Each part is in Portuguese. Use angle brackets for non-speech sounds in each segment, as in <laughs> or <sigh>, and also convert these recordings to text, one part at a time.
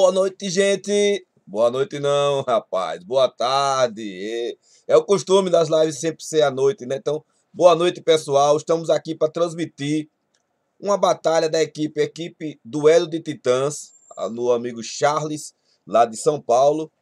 Boa noite, gente. Boa noite, não, rapaz. Boa tarde. É, é o costume das lives sempre ser à noite, né? Então, boa noite, pessoal. Estamos aqui para transmitir uma batalha da equipe, equipe Duelo de Titãs, no amigo Charles, lá de São Paulo.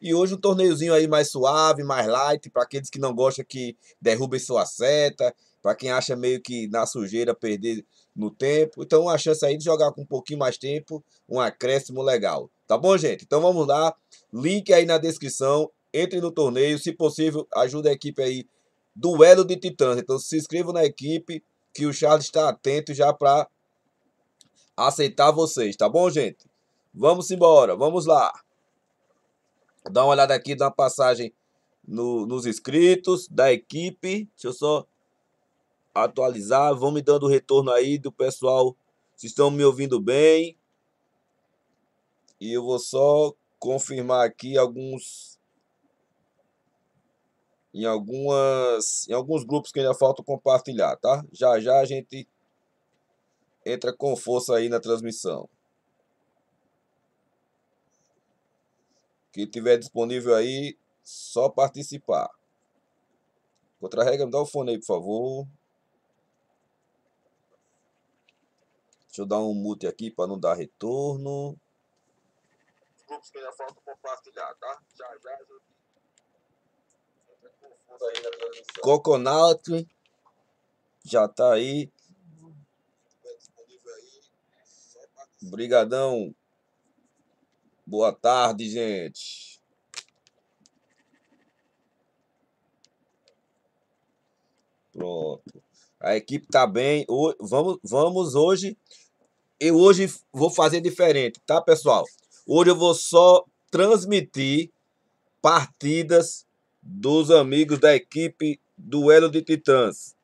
E hoje um torneiozinho aí mais suave, mais light, para aqueles que não gostam que derrubem sua seta, para quem acha meio que na sujeira perder no tempo. Então, uma chance aí de jogar com um pouquinho mais tempo, um acréscimo legal. Tá bom, gente? Então vamos lá. Link aí na descrição. Entre no torneio. Se possível, ajude a equipe aí. Duelo de Titãs. Então se inscreva na equipe que o Charles está atento já para aceitar vocês. Tá bom, gente? Vamos embora. Vamos lá. Dá uma olhada aqui, dá uma passagem no, nos inscritos da equipe. Deixa eu só atualizar. Vão me dando retorno aí do pessoal se estão me ouvindo bem. E eu vou só confirmar aqui alguns em algumas em alguns grupos que ainda falta compartilhar, tá? Já já a gente entra com força aí na transmissão. Quem tiver disponível aí, só participar. regra me dá o fone aí, por favor. Deixa eu dar um mute aqui para não dar retorno. Grupos que ainda falta compartilhar, tá? Já, já, já. Coconaut já tá aí. Tá Obrigadão. Boa tarde, gente. Pronto. A equipe tá bem. Vamos, vamos hoje eu hoje vou fazer diferente, tá, pessoal? Hoje eu vou só transmitir partidas dos amigos da equipe Duelo de Titãs.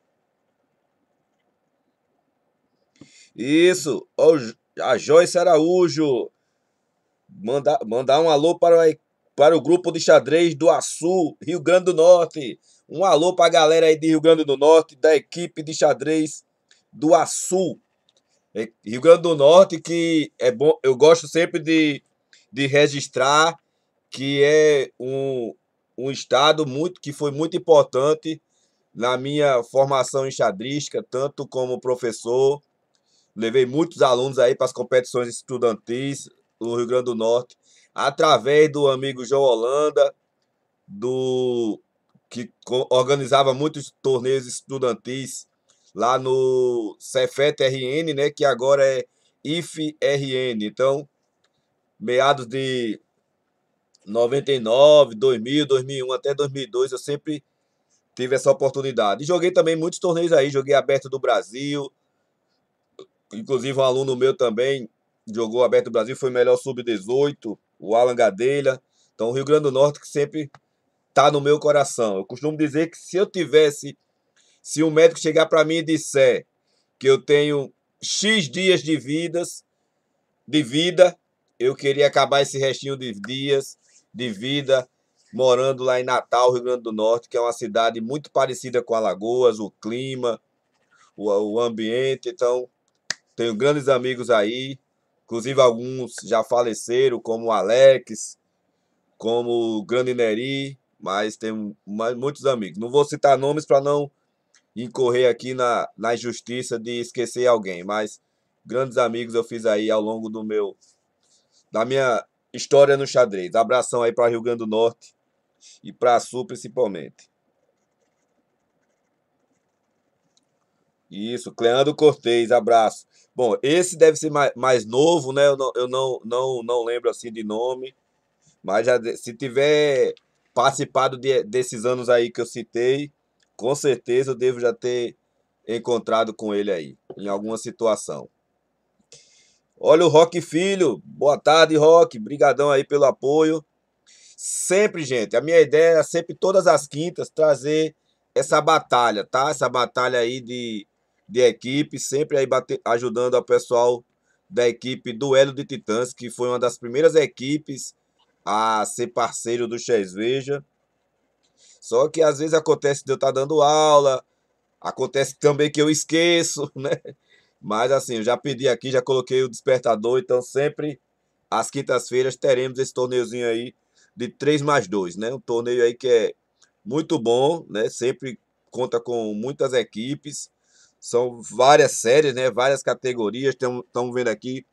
Isso, a Joyce Araújo. Mandar, mandar um alô para, para o grupo de xadrez do Açu, Rio Grande do Norte. Um alô para a galera aí de Rio Grande do Norte, da equipe de xadrez do Açu. É, Rio Grande do Norte, que é bom, eu gosto sempre de, de registrar que é um, um estado muito que foi muito importante na minha formação xadrística, tanto como professor. Levei muitos alunos aí para as competições estudantis no Rio Grande do Norte, através do amigo João Holanda, do que organizava muitos torneios estudantis lá no Cefet RN, né, que agora é IFRN. Então, meados de 99, 2000, 2001 até 2002, eu sempre tive essa oportunidade. E joguei também muitos torneios aí, joguei aberto do Brasil. Inclusive um aluno meu também jogou aberto do Brasil, foi melhor sub-18, o Alan Gadelha. Então, o Rio Grande do Norte que sempre tá no meu coração. Eu costumo dizer que se eu tivesse se um médico chegar para mim e disser que eu tenho X dias de vidas, de vida, eu queria acabar esse restinho de dias de vida morando lá em Natal, Rio Grande do Norte, que é uma cidade muito parecida com Alagoas, o clima, o, o ambiente. Então, tenho grandes amigos aí, inclusive alguns já faleceram, como o Alex, como o Grande Neri, mas tenho muitos amigos. Não vou citar nomes para não incorrer aqui na, na injustiça de esquecer alguém, mas grandes amigos eu fiz aí ao longo do meu da minha história no xadrez. Abração aí para Rio Grande do Norte e para Sul principalmente. Isso, Cleandro Cortez, abraço. Bom, esse deve ser mais, mais novo, né? Eu, não, eu não, não, não lembro assim de nome, mas já, se tiver participado de, desses anos aí que eu citei, com certeza eu devo já ter encontrado com ele aí, em alguma situação. Olha o Rock Filho, boa tarde Rock, brigadão aí pelo apoio. Sempre, gente, a minha ideia é sempre todas as quintas trazer essa batalha, tá? Essa batalha aí de, de equipe, sempre aí bate, ajudando o pessoal da equipe Duelo de Titãs, que foi uma das primeiras equipes a ser parceiro do Chesveja. Veja só que às vezes acontece de eu estar tá dando aula, acontece também que eu esqueço, <laughs> né? Mas assim, eu já pedi aqui, já coloquei o despertador, então sempre às quintas-feiras teremos esse torneiozinho aí de 3 mais 2, né? Um torneio aí que é muito bom, né? Sempre conta com muitas equipes, são várias séries, né? Várias categorias, estamos vendo aqui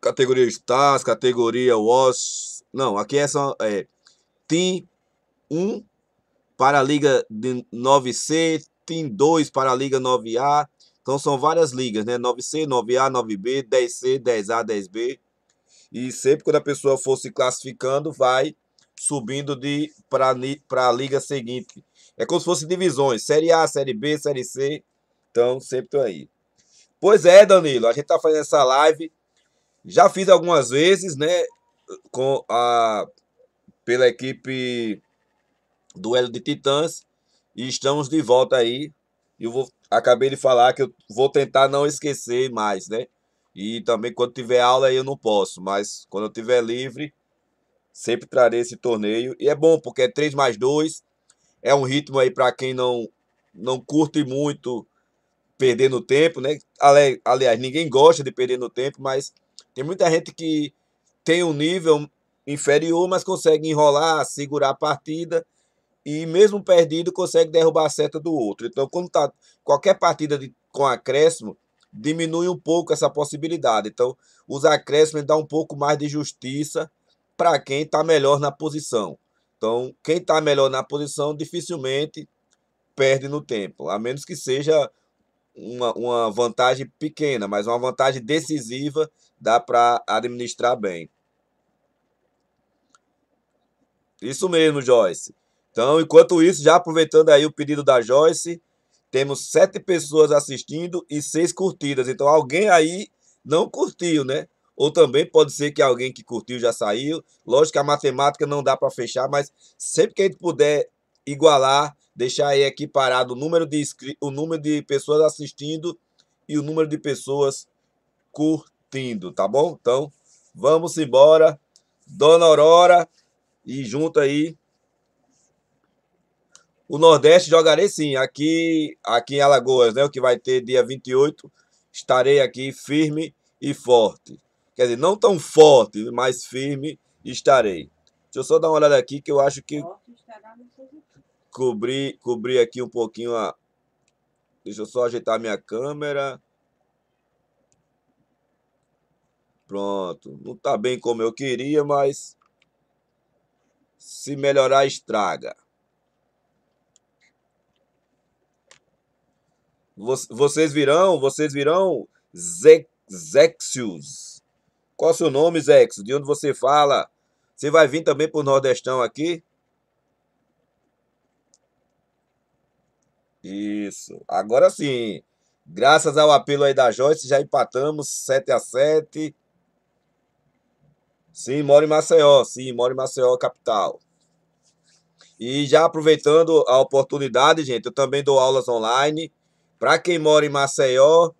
categoria Stars, categoria Was, não, aqui é só é, Team 1 para a Liga de 9C, Team 2 para a Liga 9A. Então são várias ligas, né? 9C, 9A, 9B, 10C, 10A, 10B. E sempre quando a pessoa for se classificando, vai subindo de para a liga seguinte. É como se fosse divisões, Série A, Série B, Série C. Então, sempre tô aí. Pois é, Danilo, a gente tá fazendo essa live. Já fiz algumas vezes, né, com a pela equipe Duelo de Titãs. E estamos de volta aí. Eu vou, acabei de falar que eu vou tentar não esquecer mais, né? E também quando tiver aula aí eu não posso, mas quando eu tiver livre, sempre trarei esse torneio. E é bom porque é 3 mais 2. É um ritmo aí para quem não não curte muito perdendo tempo, né? Aliás, ninguém gosta de perder no tempo, mas tem muita gente que tem um nível inferior, mas consegue enrolar, segurar a partida e mesmo perdido consegue derrubar a seta do outro. Então, quando tá qualquer partida de, com acréscimo, diminui um pouco essa possibilidade. Então, os acréscimos dá um pouco mais de justiça para quem está melhor na posição. Então, quem está melhor na posição dificilmente perde no tempo, a menos que seja uma, uma vantagem pequena, mas uma vantagem decisiva dá para administrar bem. Isso mesmo, Joyce. Então, enquanto isso, já aproveitando aí o pedido da Joyce, temos sete pessoas assistindo e seis curtidas. Então, alguém aí não curtiu, né? Ou também pode ser que alguém que curtiu já saiu. Lógico que a matemática não dá para fechar, mas sempre que a gente puder igualar, deixar aí aqui parado o número de o número de pessoas assistindo e o número de pessoas curtindo, tá bom? Então, vamos embora. Dona Aurora e junto aí o Nordeste jogarei sim, aqui, aqui em Alagoas, né? O que vai ter dia 28. Estarei aqui firme e forte. Quer dizer, não tão forte, mas firme estarei. Deixa eu só dar uma olhada aqui que eu acho que. cobri, cobri aqui um pouquinho a. Deixa eu só ajeitar minha câmera. Pronto. Não tá bem como eu queria, mas. Se melhorar, estraga. Vocês virão, vocês virão, Ze Zexius. Qual é o seu nome, Zexius? De onde você fala? Você vai vir também para o Nordestão aqui? Isso. Agora sim. Graças ao apelo aí da Joyce, já empatamos 7 a 7 Sim, mora em Maceió. Sim, mora em Maceió, capital. E já aproveitando a oportunidade, gente, eu também dou aulas online. Para quem mora em Maceió,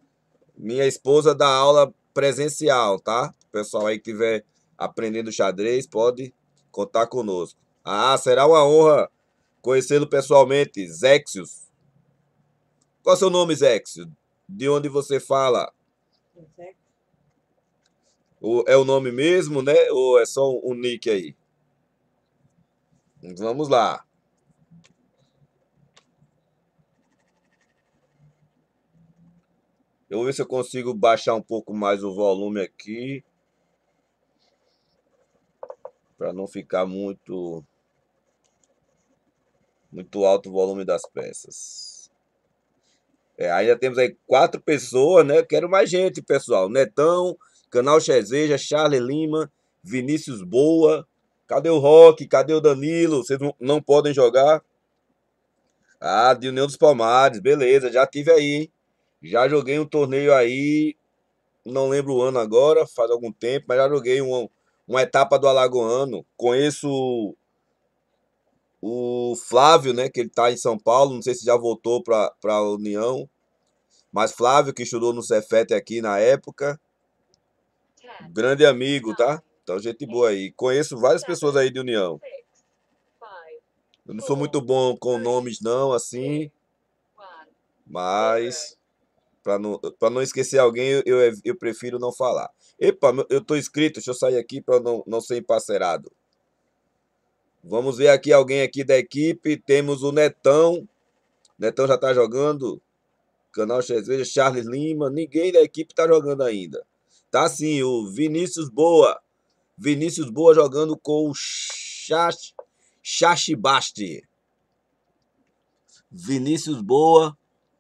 minha esposa dá aula presencial, tá? O pessoal aí que estiver aprendendo xadrez pode contar conosco. Ah, será uma honra conhecê-lo pessoalmente, Zexios. Qual é o seu nome, Zexios? De onde você fala? é o nome mesmo, né? Ou é só um nick aí? Vamos lá. Eu vou ver se eu consigo baixar um pouco mais o volume aqui. Para não ficar muito muito alto o volume das peças. É, ainda temos aí quatro pessoas, né? Quero mais gente, pessoal. Netão, Canal Chezeja, Charles Lima, Vinícius Boa. Cadê o Rock? Cadê o Danilo? Vocês não podem jogar? Ah, Dilneu dos Palmares, beleza, já tive aí, hein? Já joguei um torneio aí, não lembro o ano agora, faz algum tempo, mas já joguei uma, uma etapa do Alagoano. Conheço o, o Flávio, né, que ele está em São Paulo, não sei se já voltou para a União, mas Flávio, que estudou no Cefete aqui na época. Grande amigo, tá? Então, gente boa aí. Conheço várias pessoas aí de União. Eu não sou muito bom com nomes, não, assim. Mas para não, pra não esquecer alguém, eu, eu, eu, prefiro não falar. Epa, eu tô inscrito, deixa eu sair aqui para não, não ser emparcerado. Vamos ver aqui alguém aqui da equipe. Temos o Netão. Netão já tá jogando. Canal XV, Charles Lima. Ninguém da equipe tá jogando ainda. Tá sim, o Vinícius Boa. Vinícius Boa jogando com o Chach... Chachibasti. Vinícius Boa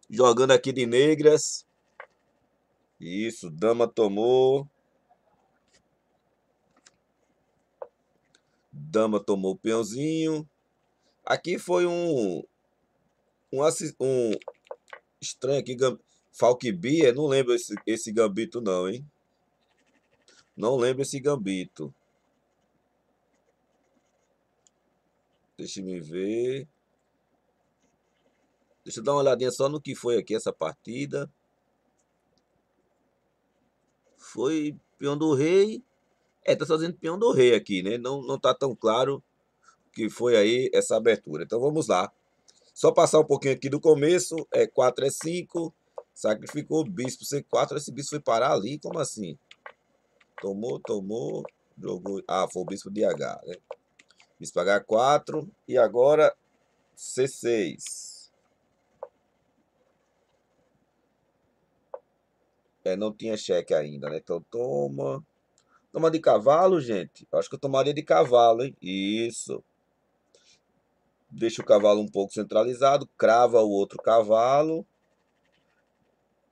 Jogando aqui de negras. Isso, dama tomou. Dama tomou o peãozinho. Aqui foi um. Um, um estranho aqui. Falque Bia. Não lembro esse, esse gambito, não, hein? Não lembro esse gambito. Deixa me ver. Deixa eu dar uma olhadinha só no que foi aqui essa partida. Foi peão do rei. É, tá fazendo peão do rei aqui, né? Não, não tá tão claro que foi aí essa abertura. Então vamos lá. Só passar um pouquinho aqui do começo. É 4 é 5. Sacrificou bispo C4. Esse bispo foi parar ali. Como assim? Tomou, tomou. Jogou. Ah, foi o bispo de H, né? Bispo H4. E agora C6. É, não tinha cheque ainda, né? Então toma. Toma de cavalo, gente? Acho que eu tomaria de cavalo, hein? Isso. Deixa o cavalo um pouco centralizado. Crava o outro cavalo.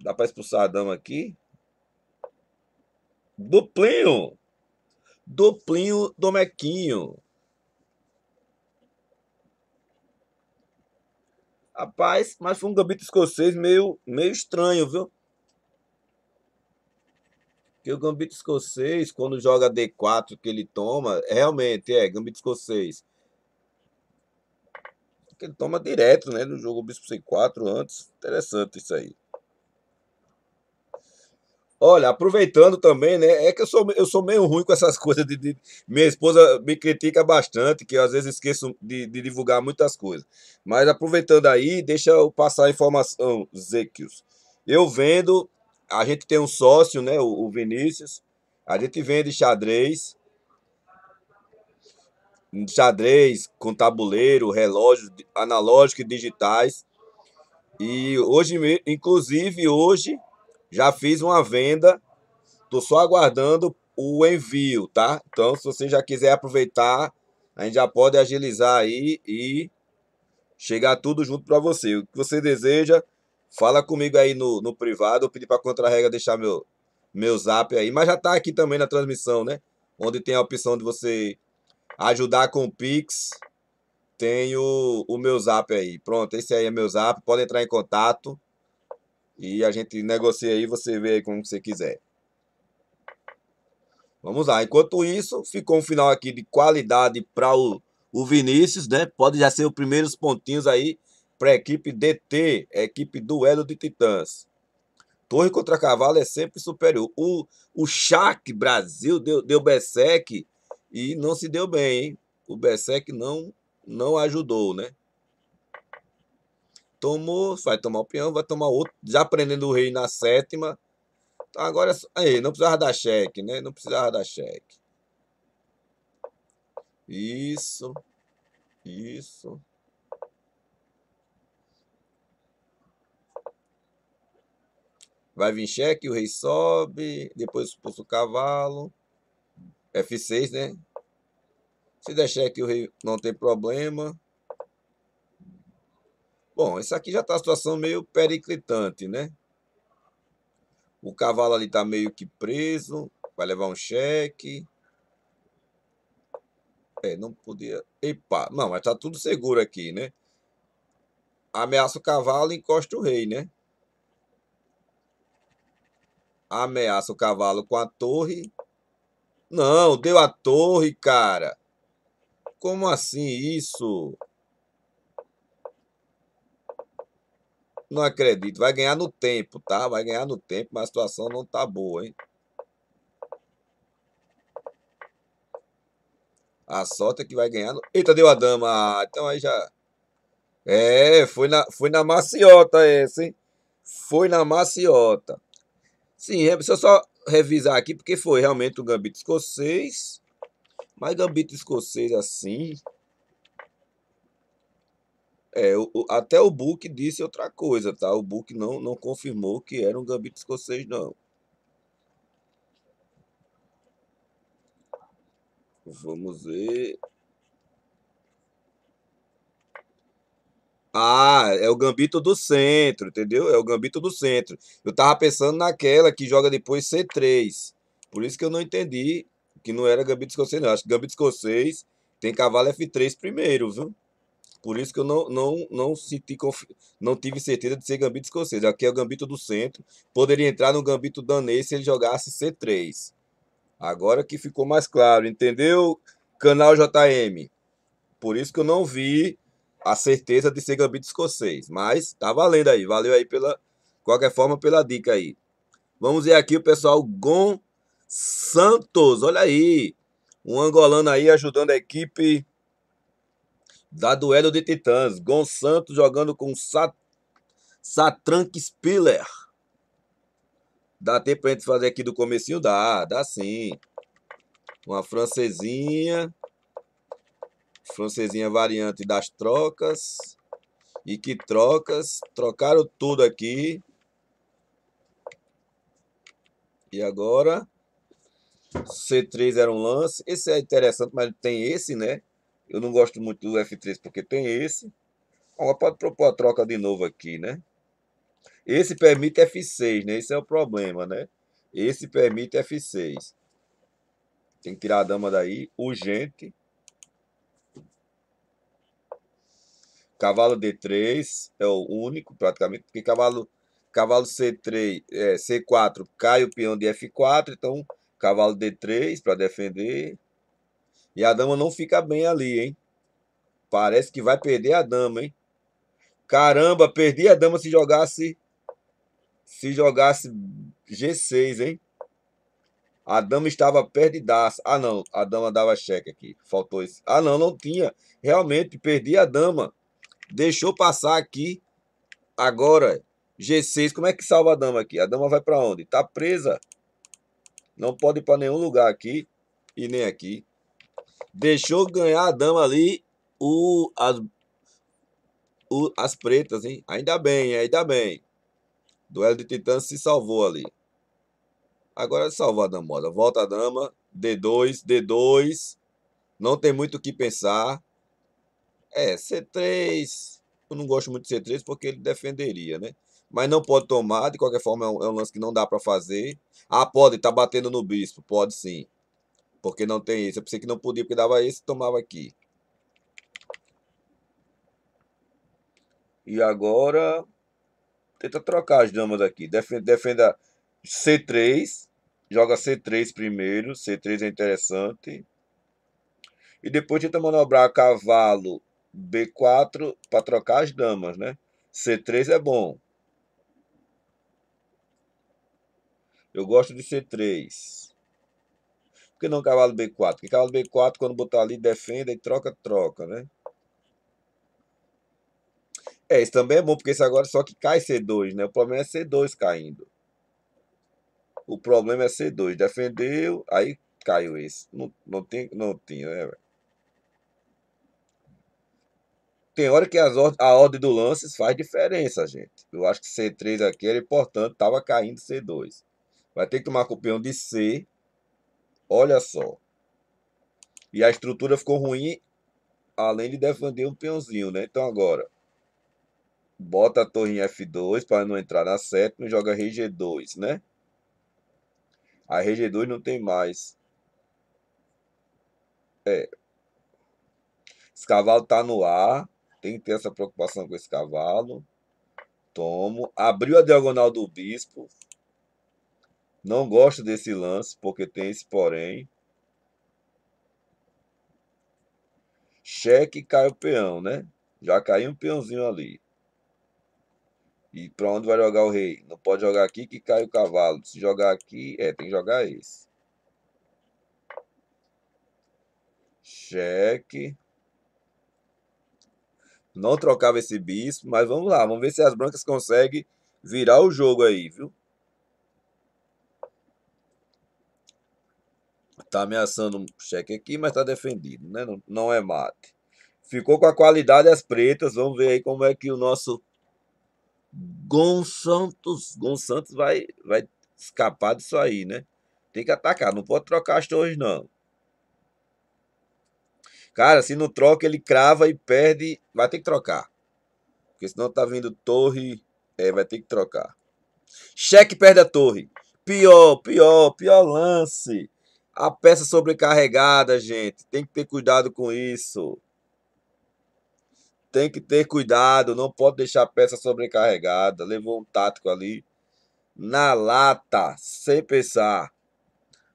Dá para expulsar a dama aqui? Duplinho! Duplinho Domequinho. Rapaz, mas foi um gambito escocês meio, meio estranho, viu? que o gambito escocês, quando joga D4 que ele toma, realmente é gambito escocês. Que ele toma direto, né, no jogo bispo C4 antes. Interessante isso aí. Olha, aproveitando também, né? É que eu sou, eu sou meio ruim com essas <laughs> coisas. De, de, minha esposa me critica bastante, que eu às vezes esqueço de, de divulgar muitas coisas. Mas aproveitando aí, deixa eu passar a informação, Zequios. Eu vendo a gente tem um sócio, né, o, Vinícius. A gente vende xadrez. Xadrez com tabuleiro, relógios analógicos e digitais. E hoje, inclusive hoje, já fiz uma venda. Tô só aguardando o envio, tá? Então, se você já quiser aproveitar, a gente já pode agilizar aí e chegar tudo junto para você. O que você deseja, Fala comigo aí no, no privado. Eu pedi para a contra-regra deixar meu, meu zap aí. Mas já está aqui também na transmissão, né? Onde tem a opção de você ajudar com o Pix. Tem o, o meu zap aí. Pronto, esse aí é meu zap. Pode entrar em contato. E a gente negocia aí, você vê aí como você quiser. Vamos lá. Enquanto isso, ficou um final aqui de qualidade para o, o Vinícius, né? Pode já ser os primeiros pontinhos aí para a equipe DT, equipe Duelo de Titãs. Torre contra Cavalo é sempre superior. O, o Shaq Brasil deu, deu Bessec e não se deu bem, hein? O Bessec não, não ajudou, né? Tomou, vai tomar o peão, vai tomar outro. Já prendendo o rei na sétima. Então agora, aí, não precisava dar cheque, né? Não precisava dar cheque. Isso. Isso. Vai vir cheque, o rei sobe, depois expulsa o cavalo. F6, né? Se der cheque, o rei não tem problema. Bom, isso aqui já está a situação meio periclitante, né? O cavalo ali está meio que preso, vai levar um cheque. É, não podia. Epa, não, mas tá tudo seguro aqui, né? Ameaça o cavalo e encosta o rei, né? Ameaça o cavalo com a torre. Não, deu a torre, cara. Como assim isso? Não acredito. Vai ganhar no tempo, tá? Vai ganhar no tempo, mas a situação não tá boa, hein? A sorte é que vai ganhar no... Eita, deu a dama. Ah, então aí já... É, foi na, foi na maciota esse, hein? Foi na maciota. Sim, é, deixa eu só revisar aqui, porque foi realmente o gambito escocês. Mas gambito escocês assim. É, o, o, até o Book disse outra coisa, tá? O Book não, não confirmou que era um gambito escocês, não. Vamos ver. Ah, é o gambito do centro, entendeu? É o gambito do centro. Eu tava pensando naquela que joga depois C3. Por isso que eu não entendi que não era gambito escocês, não. Eu acho que gambito escocês tem cavalo F3 primeiro, viu? Por isso que eu não, não, não, senti não tive certeza de ser gambito escocês. Aqui é o gambito do centro. Poderia entrar no gambito danês se ele jogasse C3. Agora que ficou mais claro, entendeu, canal JM? Por isso que eu não vi a certeza de ser gambito escocês. Mas tá valendo aí. Valeu aí pela. Qualquer forma, pela dica aí. Vamos ver aqui o pessoal Gon Santos. Olha aí. Um angolano aí ajudando a equipe da Duelo de Titãs. Gon Santos jogando com Sat... Satrank Spiller. Dá tempo pra gente fazer aqui do comecinho? Dá, dá sim. Uma francesinha. Francesinha variante das trocas. E que trocas. Trocaram tudo aqui. E agora. C3 era um lance. Esse é interessante, mas tem esse, né? Eu não gosto muito do F3 porque tem esse. Agora pode propor a troca de novo aqui, né? Esse permite F6, né? Esse é o problema, né? Esse permite F6. Tem que tirar a dama daí, urgente. Cavalo D3 é o único, praticamente, porque cavalo, cavalo C3, é, C4 cai o peão de F4, então cavalo D3 para defender. E a dama não fica bem ali, hein? Parece que vai perder a dama, hein? Caramba, perdi a dama se jogasse se jogasse G6, hein? A dama estava perdidaça. Ah, não, a dama dava cheque aqui. Faltou isso. Ah, não, não tinha. Realmente perdi a dama. Deixou passar aqui agora. G6, como é que salva a dama aqui? A dama vai para onde? Tá presa. Não pode ir para nenhum lugar aqui e nem aqui. Deixou ganhar a dama ali o, as, o, as pretas, hein? Ainda bem, ainda bem. Duelo de titãs se salvou ali. Agora salvou a dama Volta a dama. D2, D2. Não tem muito o que pensar. É, C3. Eu não gosto muito de C3 porque ele defenderia, né? Mas não pode tomar, de qualquer forma é um, é um lance que não dá para fazer. Ah, pode, tá batendo no bispo, pode sim. Porque não tem esse. Eu pensei que não podia, porque dava esse e tomava aqui. E agora. Tenta trocar as damas aqui. Defenda, defenda C3. Joga C3 primeiro. C3 é interessante. E depois tenta manobrar cavalo B4 para trocar as damas, né? C3 é bom. Eu gosto de C3. Por que não cavalo B4? Porque cavalo B4, quando botar ali, defenda e troca, troca, né? É, isso também é bom, porque isso agora só que cai C2, né? O problema é C2 caindo. O problema é C2. Defendeu, aí caiu esse. Não, não, tem, não tinha, né, velho? tem hora que as a ordem do lances faz diferença, gente. Eu acho que C3 aqui era importante, estava caindo C2. Vai ter que tomar com o peão de C. Olha só. E a estrutura ficou ruim, além de defender um peãozinho, né? Então agora, bota a torre em F2 para não entrar na sétima e joga rei G2, né? A rei G2 não tem mais. É. Esse cavalo tá no ar tem que ter essa preocupação com esse cavalo. Tomo. Abriu a diagonal do bispo. Não gosto desse lance, porque tem esse porém. Cheque cai o peão, né? Já caiu um peãozinho ali. E para onde vai jogar o rei? Não pode jogar aqui que cai o cavalo. Se jogar aqui, é, tem que jogar esse. Cheque. Não trocava esse bispo, mas vamos lá, vamos ver se as brancas conseguem virar o jogo aí, viu? Tá ameaçando um cheque aqui, mas tá defendido, né? Não, não é mate. Ficou com a qualidade as pretas. Vamos ver aí como é que o nosso Gonçantos, Gonçantos vai, vai escapar disso aí, né? Tem que atacar, não pode trocar as torres, não. Cara, se não troca, ele crava e perde. Vai ter que trocar. Porque senão tá vindo torre. É, vai ter que trocar. Cheque perde a torre. Pior, pior, pior lance. A peça sobrecarregada, gente. Tem que ter cuidado com isso. Tem que ter cuidado. Não pode deixar a peça sobrecarregada. Levou um tático ali. Na lata. Sem pensar.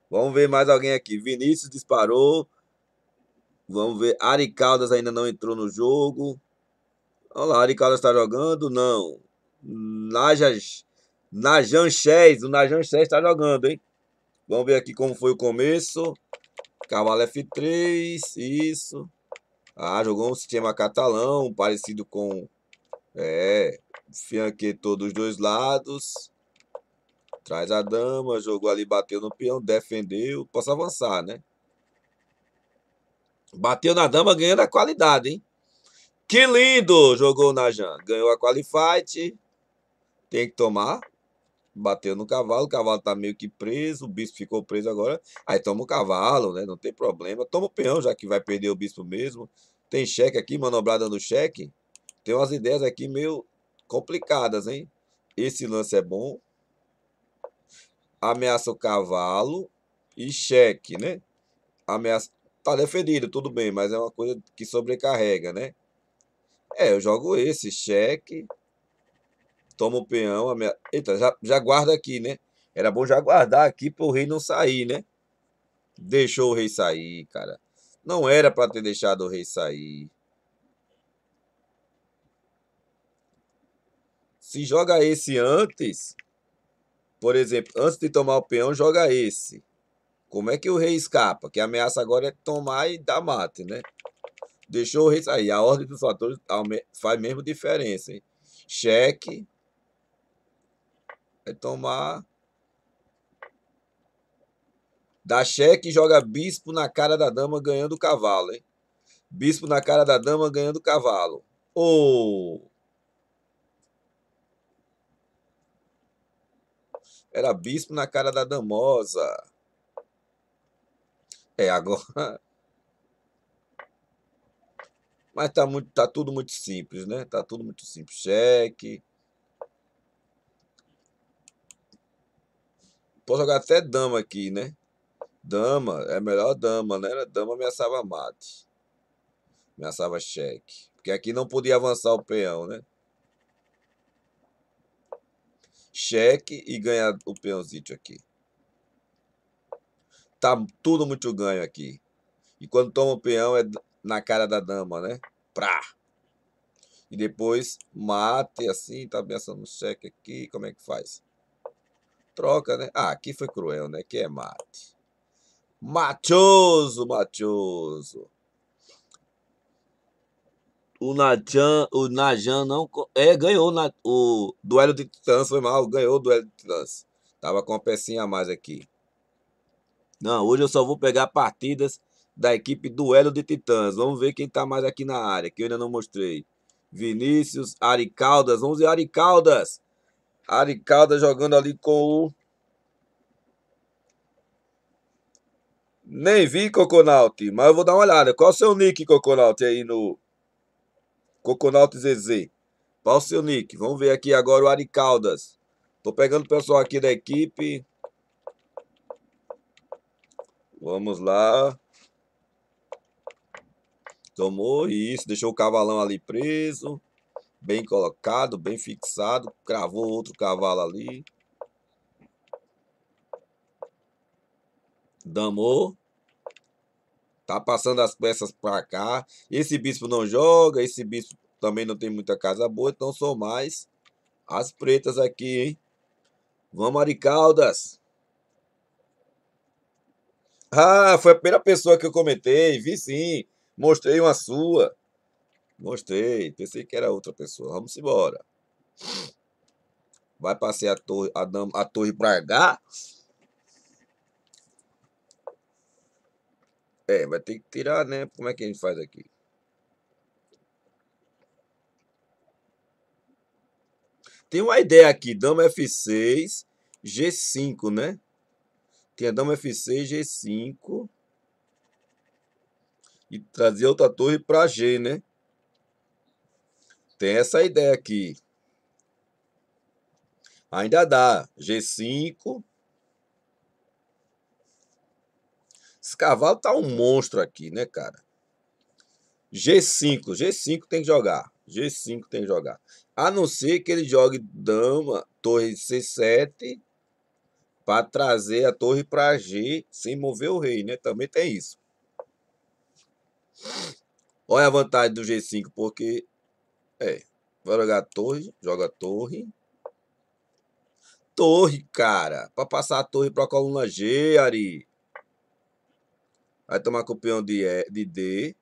Vamos ver mais alguém aqui. Vinícius disparou. Vamos ver. Ari Caldas ainda não entrou no jogo. Olha lá, Ari Caldas está jogando? Não. Najas, Najan o Najan está jogando, hein? Vamos ver aqui como foi o começo. Cavalo F3, isso. Ah, jogou um sistema catalão, parecido com é, Fianquetou dos dois lados. Traz a dama, jogou ali, bateu no peão, defendeu. Posso avançar, né? Bateu na dama ganhando a qualidade, hein? Que lindo! Jogou o Najan. Ganhou a qualifight. Tem que tomar. Bateu no cavalo. O cavalo tá meio que preso. O bispo ficou preso agora. Aí toma o cavalo, né? Não tem problema. Toma o peão, já que vai perder o bispo mesmo. Tem cheque aqui, manobrada no cheque. Tem umas ideias aqui meio complicadas, hein? Esse lance é bom. Ameaça o cavalo e cheque, né? Ameaça tá defendido, tudo bem, mas é uma coisa que sobrecarrega, né? É, eu jogo esse, cheque, tomo o peão, a minha... eita, já, já guarda aqui, né? Era bom já guardar aqui para o rei não sair, né? Deixou o rei sair, cara. Não era para ter deixado o rei sair. Se joga esse antes, por exemplo, antes de tomar o peão, joga esse. Como é que o rei escapa? Que a ameaça agora é tomar e dar mate, né? Deixou o rei sair. A ordem dos fatores faz mesmo diferença, hein? Cheque é tomar. Dá cheque e joga bispo na cara da dama ganhando o cavalo, hein? Bispo na cara da dama ganhando o cavalo. Ou. Oh! Era bispo na cara da damosa. É, agora. <laughs> Mas tá, muito, tá tudo muito simples, né? Tá tudo muito simples. Cheque. Posso jogar até dama aqui, né? Dama, é melhor dama, né? É dama ameaçava mate. Ameaçava cheque. Porque aqui não podia avançar o peão, né? Cheque e ganhar o peãozinho aqui tá tudo muito ganho aqui. E quando toma o peão é na cara da dama, né? Prá! E depois mate assim, tá pensando no cheque aqui, como é que faz? Troca, né? Ah, aqui foi cruel, né? Aqui é mate. Machoso, machoso. O Najan, o Najan não. É, ganhou na, o duelo de titãs, foi mal, ganhou o duelo de titãs. Tava com uma pecinha a mais aqui. Não, hoje eu só vou pegar partidas da equipe Duelo de Titãs. Vamos ver quem tá mais aqui na área, que eu ainda não mostrei. Vinícius, Ari Caldas. Vamos ver Ari Caldas. Ari Caldas jogando ali com o... Nem vi, Coconaut, mas eu vou dar uma olhada. Qual é o seu nick, Coconaut, aí no... Coconaut ZZ. Qual é o seu nick? Vamos ver aqui agora o Ari Caldas. Tô pegando o pessoal aqui da equipe... Vamos lá. Tomou isso, deixou o cavalão ali preso. Bem colocado, bem fixado. Cravou outro cavalo ali. Damou. Tá passando as peças para cá. Esse bispo não joga, esse bispo também não tem muita casa boa, então são mais as pretas aqui, hein? Vamos, Aricaldas! Ah, foi a primeira pessoa que eu comentei, vi sim. Mostrei uma sua. Mostrei, pensei que era outra pessoa. Vamos embora. Vai passear a torre, a, dama, a torre pra H. É, vai ter que tirar, né? Como é que a gente faz aqui? Tem uma ideia aqui, dama F6, G5, né? Tinha dama F6, G5. E trazia outra torre para G, né? Tem essa ideia aqui. Ainda dá. G5. Esse cavalo tá um monstro aqui, né, cara? G5. G5 tem que jogar. G5 tem que jogar. A não ser que ele jogue dama, torre C7 para trazer a torre para G sem mover o rei, né? Também tem isso. Olha a vantagem do G5, porque é, vai jogar a torre, joga a torre. Torre, cara, para passar a torre para a coluna G, Ari. Vai tomar campeão de, e, de D.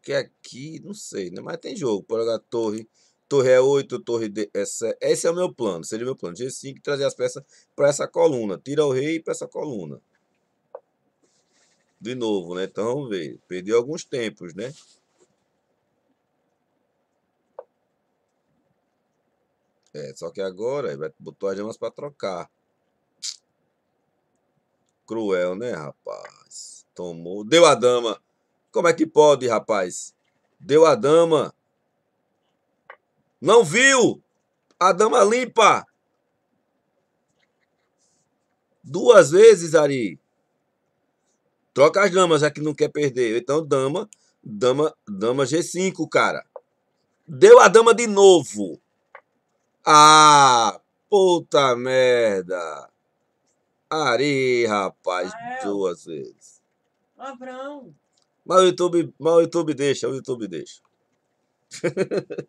Porque aqui, não sei, né? Mas tem jogo. Pode jogar torre. Torre E8, é torre D. É essa, esse é o meu plano. Seria o meu plano. G5 trazer as peças para essa coluna. Tira o rei para essa coluna. De novo, né? Então, ver. Perdeu alguns tempos, né? É, só que agora vai botou as gemas para trocar. Cruel, né, rapaz? Tomou. Deu a dama. Como é que pode, rapaz? Deu a dama. Não viu! A dama limpa! Duas vezes, Ari. Troca as damas, já é que não quer perder. Então, dama, dama, dama G5, cara. Deu a dama de novo. Ah, puta merda. Ari, rapaz, ah, é. duas vezes. Abraão. Mas o YouTube, mas o YouTube deixa, o YouTube deixa. <laughs>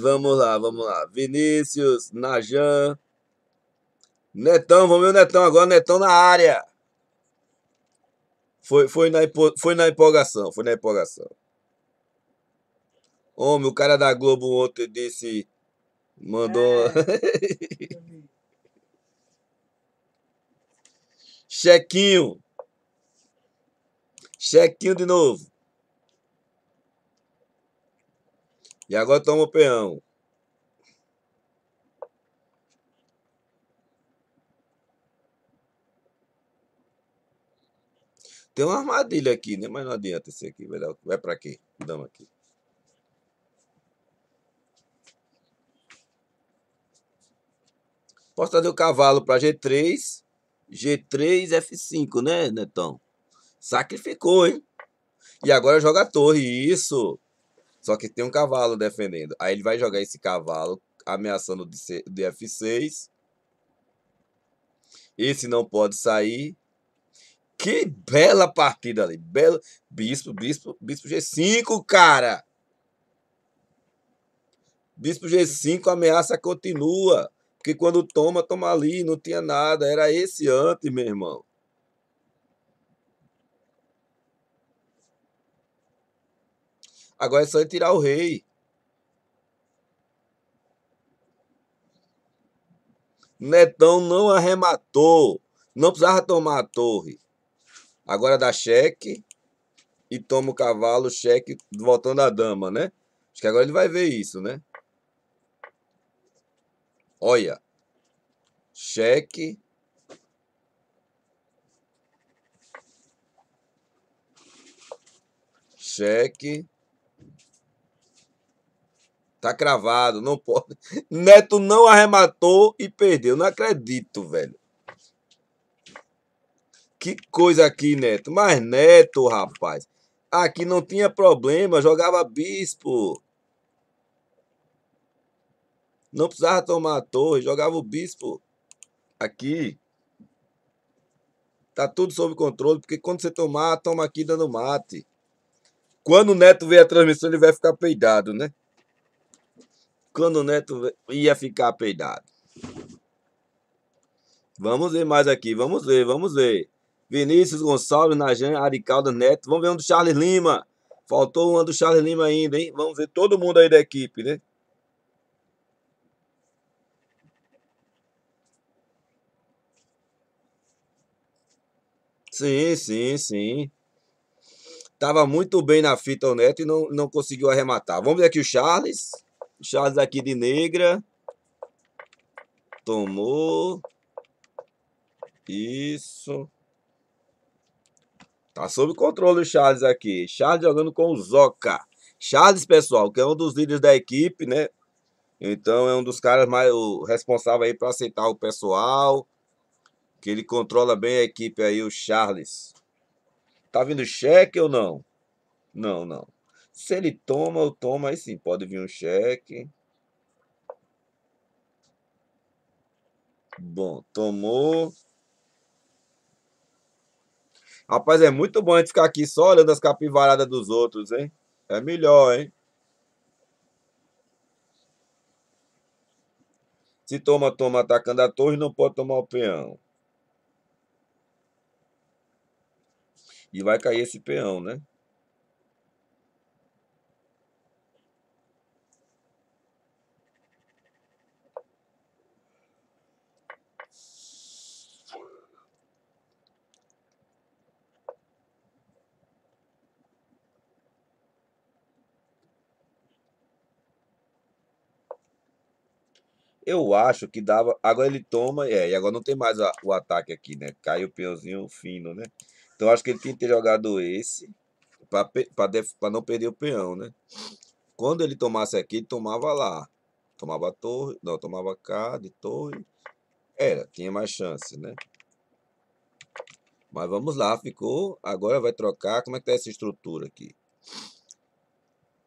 vamos lá, vamos lá. Vinícius, Najan. Netão, vamos ver o Netão agora, Netão na área. Foi, foi, na, foi na empolgação, foi na empolgação. Homem, o cara da Globo ontem disse. Mandou. É. <laughs> Chequinho. Chequinho de novo. E agora toma o peão. Tem uma armadilha aqui, né? Mas não adianta esse aqui. Vai, vai pra quê? Dama aqui. Posso trazer o cavalo para G3. G3, F5, né, Netão? Sacrificou, hein? E agora joga a torre, isso. Só que tem um cavalo defendendo. Aí ele vai jogar esse cavalo, ameaçando de F6. Esse não pode sair. Que bela partida ali. Belo. Bispo, bispo, bispo G5, cara. Bispo G5, a ameaça continua. Porque quando toma, toma ali. Não tinha nada. Era esse antes, meu irmão. Agora é só tirar o rei. Netão não arrematou. Não precisava tomar a torre. Agora dá cheque e toma o cavalo, cheque, voltando a dama, né? Acho que agora ele vai ver isso, né? Olha. Cheque. Cheque. Tá cravado, não pode. <laughs> Neto não arrematou e perdeu. Não acredito, velho. Que coisa aqui, Neto. Mas Neto, rapaz. Aqui não tinha problema, jogava bispo. Não precisava tomar a torre, jogava o bispo. Aqui. Tá tudo sob controle, porque quando você tomar, toma aqui dando mate. Quando o Neto ver a transmissão, ele vai ficar peidado, né? quando o Neto ia ficar peidado. Vamos ver mais aqui, vamos ver, vamos ver. Vinícius Gonçalves, Najan, Aricalda, Neto. Vamos ver um do Charles Lima. Faltou um do Charles Lima ainda, hein? Vamos ver todo mundo aí da equipe, né? Sim, sim, sim. Tava muito bem na fita o Neto e não, não conseguiu arrematar. Vamos ver aqui o Charles. Charles aqui de negra. Tomou. Isso. Tá sob controle o Charles aqui. Charles jogando com o Zoca. Charles, pessoal, que é um dos líderes da equipe, né? Então é um dos caras mais responsável aí para aceitar o pessoal. Que ele controla bem a equipe aí, o Charles. Tá vindo cheque ou não? Não, não. Se ele toma eu tomo. aí sim, pode vir um cheque. Bom, tomou. Rapaz, é muito bom a gente ficar aqui só olhando as capivaradas dos outros, hein? É melhor, hein? Se toma, toma atacando a torre, não pode tomar o peão. E vai cair esse peão, né? Eu acho que dava. Agora ele toma, é, e agora não tem mais a, o ataque aqui, né? Cai o peãozinho fino, né? Então acho que ele tinha que ter jogado esse para não perder o peão, né? Quando ele tomasse aqui, ele tomava lá. Tomava a torre, não, tomava cá de torre. Era, tinha mais chance, né? Mas vamos lá, ficou. Agora vai trocar. Como é que tá essa estrutura aqui?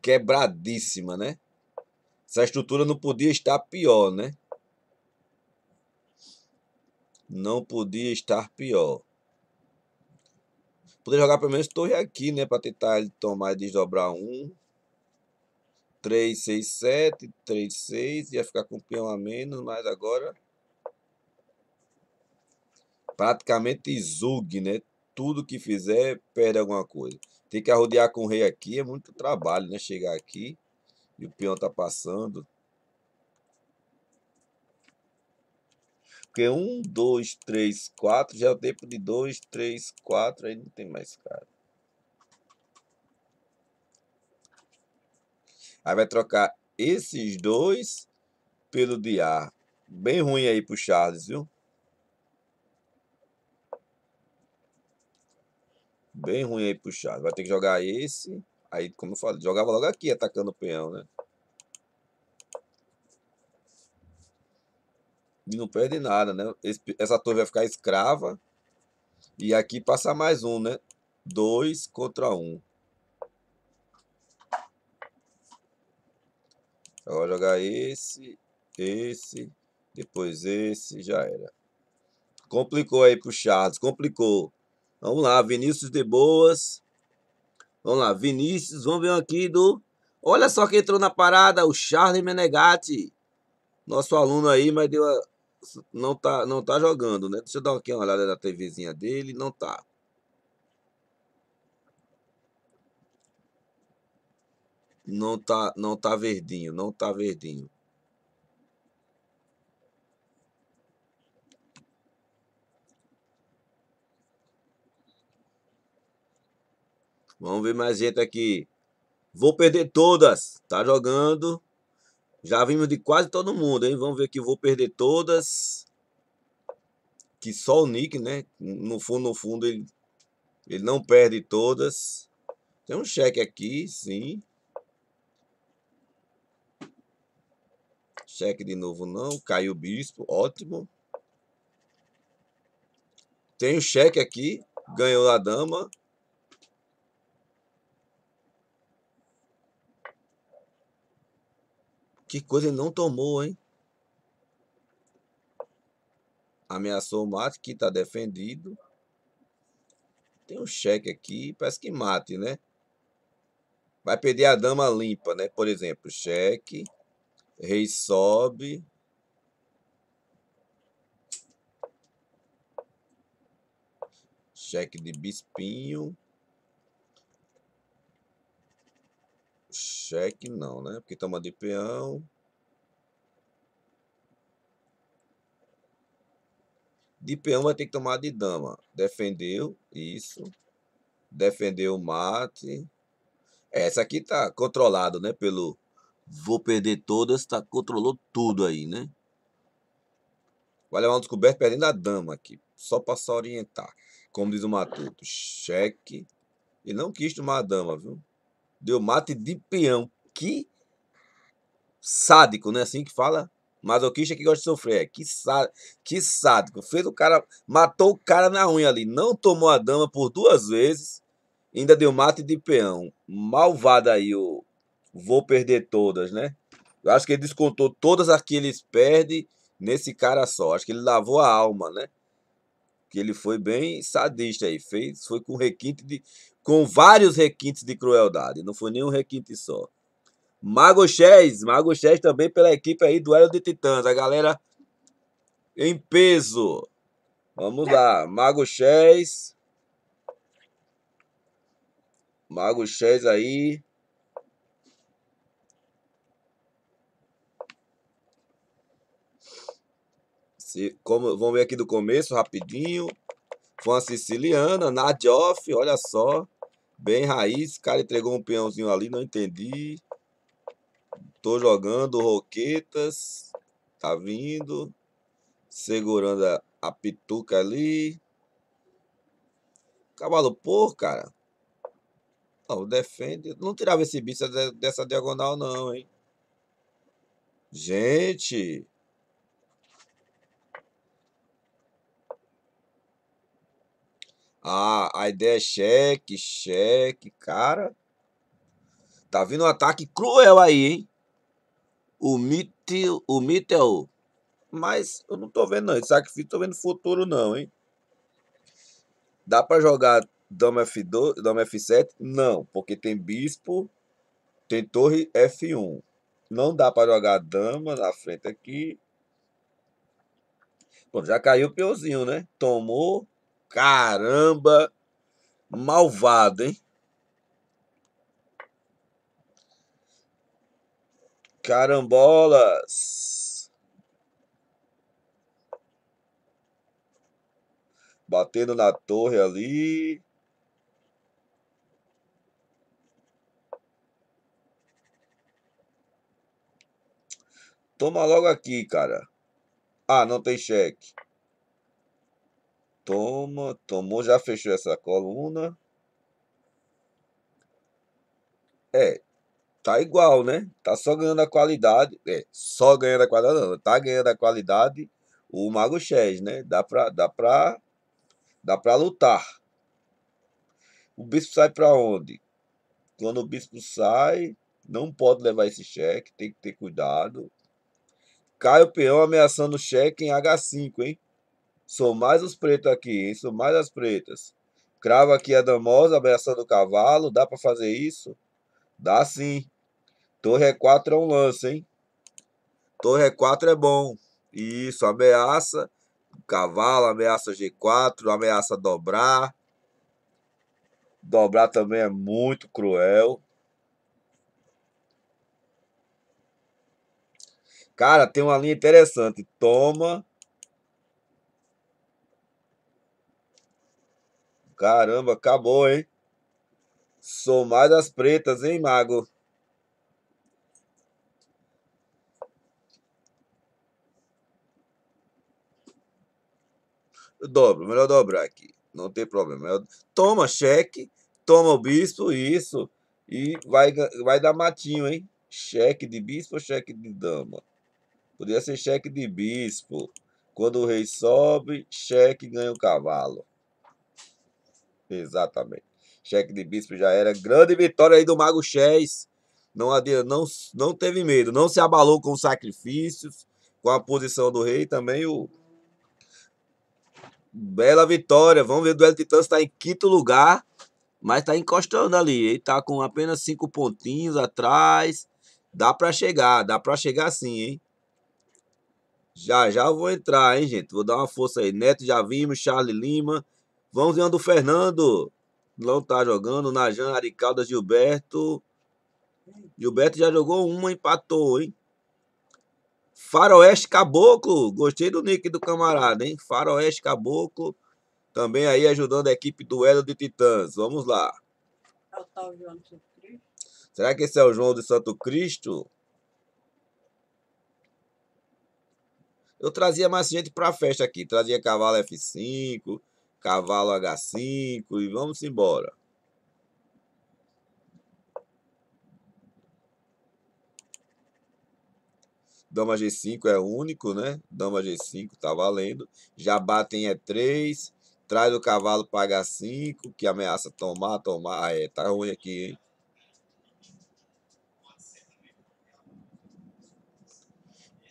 Quebradíssima, né? Essa estrutura não podia estar pior, né? Não podia estar pior. Poder jogar pelo menos torre aqui, né? Para tentar ele tomar e desdobrar um. 3, 6, 7, 3, 6. Ia ficar com peão a menos, mas agora... Praticamente zug, né? Tudo que fizer, perde alguma coisa. Tem que arrodear com o rei aqui, é muito trabalho, né? Chegar aqui e o peão tá passando. Porque um, dois, três, quatro, já é o tempo de dois, três, quatro, aí não tem mais cara. Aí vai trocar esses dois pelo de ar. Bem ruim aí pro Charles, viu? Bem ruim aí pro Charles. Vai ter que jogar esse. Aí, como eu falei, jogava logo aqui, atacando o peão, né? E não perde nada, né? Esse, essa torre vai ficar escrava. E aqui passa mais um, né? dois contra Um. Agora jogar esse, esse, depois esse, já era. Complicou aí pro Charles, complicou. Vamos lá, Vinícius de Boas Vamos lá, Vinícius, vamos ver aqui do... Olha só quem entrou na parada, o Charles Menegatti. Nosso aluno aí, mas deu a... não, tá, não tá jogando, né? Deixa eu dar aqui uma olhada na TVzinha dele, não tá. Não tá, não tá verdinho, não tá verdinho. Vamos ver mais gente aqui. Vou perder todas. Tá jogando. Já vimos de quase todo mundo, hein? Vamos ver aqui. Vou perder todas. Que só o Nick, né? No fundo, no fundo, ele, ele não perde todas. Tem um cheque aqui, sim. Cheque de novo não. Caiu o bispo. Ótimo. Tem um cheque aqui. Ganhou a dama. Que coisa ele não tomou, hein? Ameaçou o mate, que está defendido. Tem um cheque aqui, parece que mate, né? Vai perder a dama limpa, né? Por exemplo, cheque. Rei sobe. Cheque de bispinho. Cheque não, né? Porque toma de peão. De peão vai ter que tomar de dama. Defendeu, isso. Defendeu o mate. É, essa aqui tá controlado, né? Pelo vou perder todas, tá, controlou tudo aí, né? Vai levar um descoberto perdendo a dama aqui. Só pra só orientar. Como diz o Matuto, cheque. E não quis tomar a dama, viu? Deu mate de peão. Que sádico, né? Assim que fala. Masoquista que gosta de sofrer. Que, sá, que sádico. Fez o cara. Matou o cara na unha ali. Não tomou a dama por duas vezes. Ainda deu mate de peão. Malvado aí o. Vou perder todas, né? Eu acho que ele descontou todas as que eles perdem nesse cara só. Acho que ele lavou a alma, né? que ele foi bem sadista aí, fez, foi com requinte de com vários requintes de crueldade, não foi nenhum requinte só. Mago Chess, Mago Chess também pela equipe aí do Hélio de Titãs, a galera em peso. Vamos lá, Mago Chess. Mago Chess aí. Se, como, vamos ver aqui do começo, rapidinho. Foi uma siciliana, Nadioff, olha só. Bem raiz, cara entregou um peãozinho ali, não entendi. Tô jogando Roquetas, tá vindo. Segurando a, a pituca ali. Cavalo por, cara. Não, defende. Não tirava esse bicho dessa diagonal, não, hein? Gente, Ah, a ideia é cheque, cheque, cara. Tá vindo um ataque cruel aí, hein? O Mittel, o Mittel. É mas eu não tô vendo não, esse sacrifício tô vendo futuro não, hein? Dá para jogar dama F2, dama F7? Não, porque tem bispo, tem torre F1. Não dá para jogar dama na frente aqui. Bom, já caiu o peãozinho, né? Tomou Caramba, malvado, hein? Carambolas. Batendo na torre ali. Toma logo aqui, cara. Ah, não tem cheque. Toma, tomou, já fechou essa coluna. É, tá igual, né? Tá só ganhando a qualidade. É, só ganhando a qualidade, não. Tá ganhando a qualidade o Mago Chess, né? Dá pra, dá pra, dá pra lutar. O bispo sai pra onde? Quando o bispo sai, não pode levar esse cheque, tem que ter cuidado. Cai o peão ameaçando o cheque em H5, hein? Sou mais os pretos aqui, hein? Sou mais as pretas. Cravo aqui a é damosa ameaçando o cavalo. Dá para fazer isso? Dá sim. Torre E4 é um lance, hein? Torre E4 é bom. Isso, ameaça. Cavalo, ameaça G4, ameaça dobrar. Dobrar também é muito cruel. Cara, tem uma linha interessante. Toma, Caramba, acabou, hein? Sou mais das pretas, hein, Mago? Eu dobro, melhor dobrar aqui. Não tem problema. Eu... Toma cheque, toma o bispo, isso. E vai, vai dar matinho, hein? Cheque de bispo ou cheque de dama? Podia ser cheque de bispo. Quando o rei sobe, cheque ganha o cavalo. Exatamente. Cheque de bispo já era. Grande vitória aí do Mago Chess. Não, não, não teve medo, não se abalou com sacrifícios, com a posição do rei também. O... Bela vitória. Vamos ver, o Duelo Titãs está em quinto lugar, mas está encostando ali. Ele está com apenas cinco pontinhos atrás. Dá para chegar, dá para chegar sim, hein? Já já vou entrar, hein, gente? Vou dar uma força aí. Neto já vimos, Charlie Lima. Vamos em uma do Fernando. Não tá jogando. Najan, Aricaldas, Gilberto. Gilberto já jogou uma, empatou, hein? Faroeste Caboclo. Gostei do nick do camarada, hein? Faroeste Caboclo. Também aí ajudando a equipe do Duelo de Titãs. Vamos lá. É Será que esse é o João de Santo Cristo? Eu trazia mais gente pra festa aqui. Trazia Cavalo F5 cavalo H5 e vamos embora. Dama G5 é único, né? Dama G5 tá valendo. Já batem E3. É traz o cavalo para H5, que ameaça tomar, tomar. Ah, é, tá ruim aqui, hein?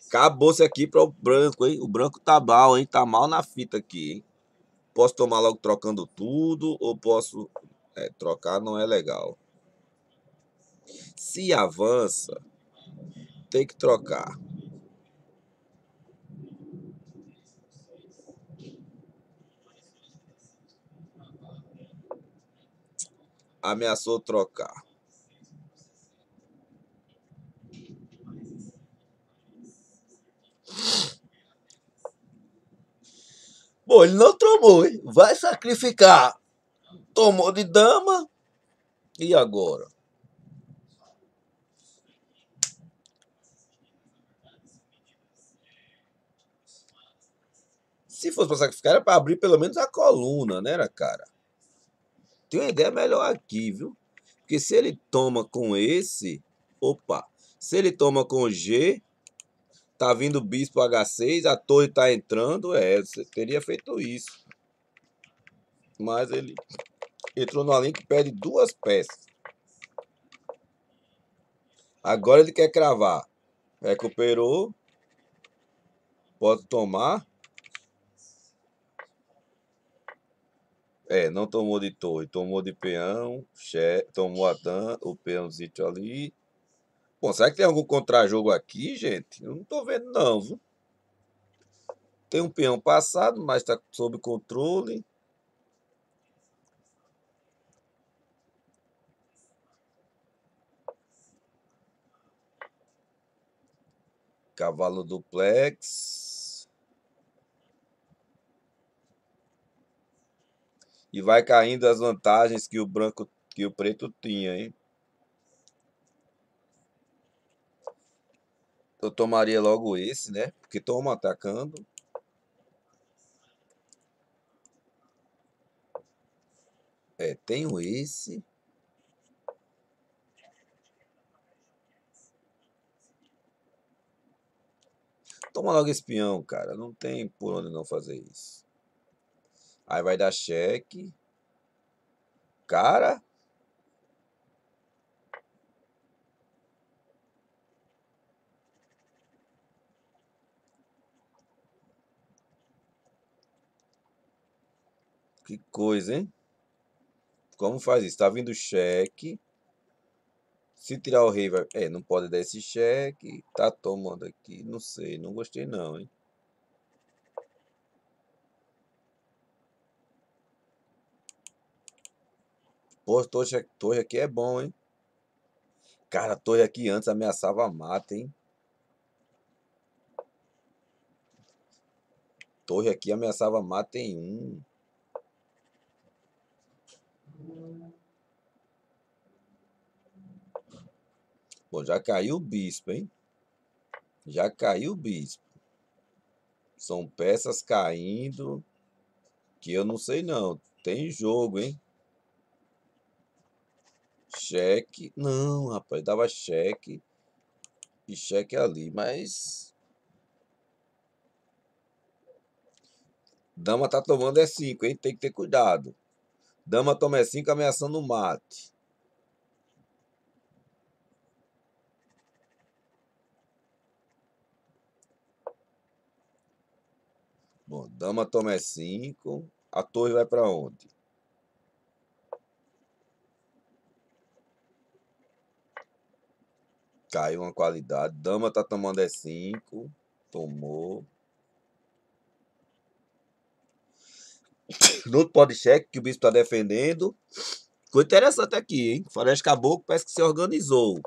Acabou-se aqui para o branco, hein? O branco tá mal, hein? Tá mal na fita aqui, hein? Posso tomar logo trocando tudo ou posso. É, trocar não é legal. Se avança, tem que trocar. Ameaçou trocar. Bom, ele não tomou, hein? vai sacrificar. Tomou de dama. E agora? Se fosse para sacrificar, era para abrir pelo menos a coluna, né, cara? Tem uma ideia melhor aqui, viu? Porque se ele toma com esse, opa, se ele toma com G, Tá vindo o bispo H6, a torre tá entrando. É, você teria feito isso. Mas ele entrou numa linha que perde duas peças. Agora ele quer cravar. Recuperou. Pode tomar. É, não tomou de torre, tomou de peão, che tomou a dan, o peãozinho ali. Pô, será que tem algum contrajogo aqui, gente? Eu não tô vendo, não, viu? Tem um peão passado, mas está sob controle. Cavalo duplex. E vai caindo as vantagens que o branco, que o preto tinha, hein? eu tomaria logo esse, né? Porque toma atacando. É, tenho esse. Toma logo esse peão, cara. Não tem por onde não fazer isso. Aí vai dar cheque. Cara, Que coisa, hein? Como faz isso? Tá vindo cheque. Se tirar o rei, vai... É, não pode dar esse cheque. Tá tomando aqui. Não sei, não gostei não, hein? Pô, torre, torre aqui é bom, hein? Cara, a torre aqui antes ameaçava a mata, hein? Torre aqui ameaçava mata em um. Bom, já caiu o bispo, hein? Já caiu o bispo. São peças caindo que eu não sei não. Tem jogo, hein? Cheque. Não, rapaz, dava cheque e cheque ali, mas... Dama tá tomando é 5, hein? Tem que ter cuidado. Dama Tomé 5 ameaçando o mate. Bom, Dama Tomé 5. A torre vai para onde? Caiu uma qualidade. Dama tá tomando e é 5. Tomou. no podcheck que o bispo está defendendo. Ficou interessante aqui, hein? Floresta Caboclo parece que se organizou.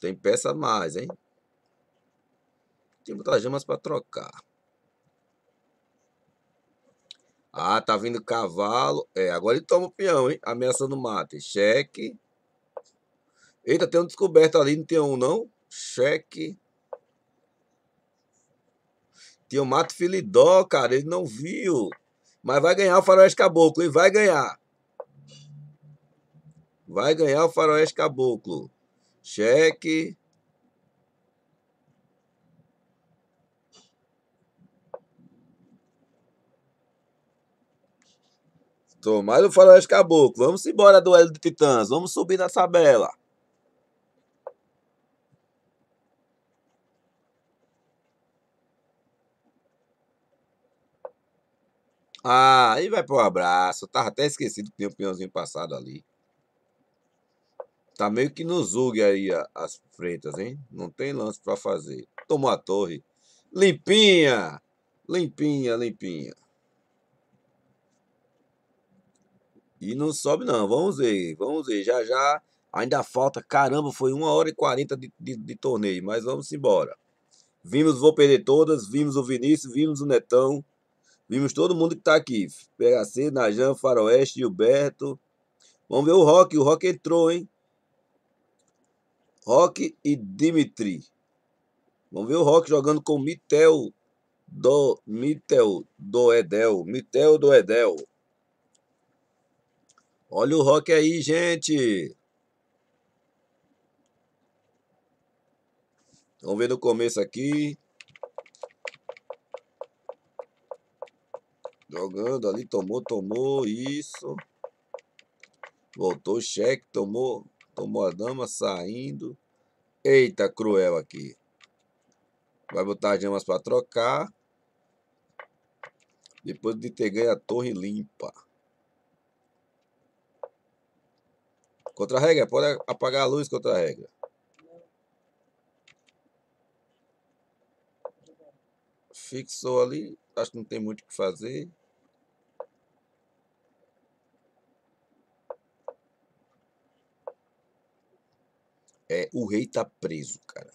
Tem peça mais, hein? Tem muitas gemas para trocar. Ah, tá vindo cavalo. É, agora ele toma o peão, hein? Ameaçando o mate. Cheque. Eita, tem um descoberto ali, não tem um, não? Cheque. Tinha o Mato Filidó, cara, ele não viu. Mas vai ganhar o Faroeste Caboclo, e vai ganhar. Vai ganhar o Faroeste Caboclo. Cheque. Tomara o Faroeste Caboclo. Vamos embora, duelo de titãs. Vamos subir na tabela. Ah, aí vai pro abraço. Eu tava até esquecido que tem um peãozinho passado ali. Tá meio que no zugue aí as freitas, hein? Não tem lance para fazer. Tomou a torre. Limpinha! Limpinha, limpinha. E não sobe não, vamos ver, vamos ver. Já já, ainda falta, caramba, foi 1 hora e 40 de, de, de torneio, mas vamos embora. Vimos Vou Perder Todas, vimos o Vinícius, vimos o Netão. Vimos todo mundo que está aqui. PHC, Najan, Faroeste, Gilberto. Vamos ver o Rock. O Rock entrou, hein? Rock e Dimitri. Vamos ver o Rock jogando com Mitel do Mitel do Edel. Mitel do Edel. Olha o Rock aí, gente. Vamos ver no começo aqui. Jogando ali, tomou, tomou, isso. Voltou o cheque, tomou, tomou a dama, saindo. Eita, cruel aqui. Vai botar as damas para trocar. Depois de ter ganho a torre limpa. Contra a regra, pode apagar a luz contra a regra. Fixou ali, acho que não tem muito o que fazer. É, o rei tá preso, cara.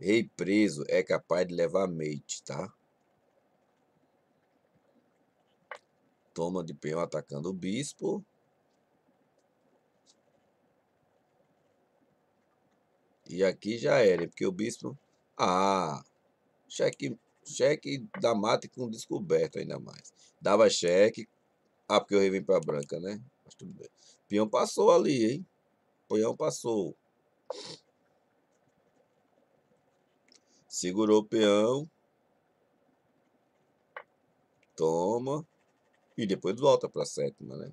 Rei preso é capaz de levar mate, tá? Toma de peão atacando o bispo. E aqui já era, porque o bispo... Ah, cheque, cheque da mata com descoberto ainda mais. Dava cheque. Ah, porque o rei vem pra branca, né? Mas tudo bem. Peão passou ali, hein? Peão passou. Segurou o peão. Toma. E depois volta para a sétima, né?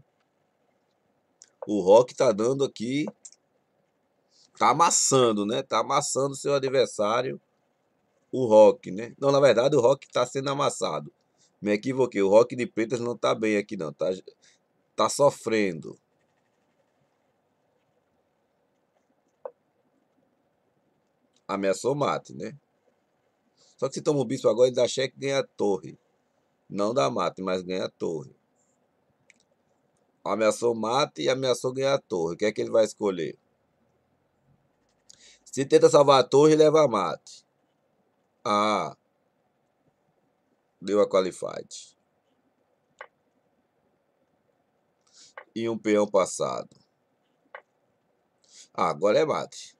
O Rock tá dando aqui. Tá amassando, né? Tá amassando seu adversário. O Rock, né? Não, na verdade o Rock tá sendo amassado. Me equivoquei. O Rock de Pretas não tá bem aqui, não. Tá, tá sofrendo. ameaçou mate, né? Só que se toma o bispo agora, ele dá cheque e ganha a torre. Não dá mate, mas ganha a torre. Ameaçou mate e ameaçou ganhar a torre. O que é que ele vai escolher? Se tenta salvar a torre, leva a mate. Ah. Deu a qualified. E um peão passado. Ah, agora é mate.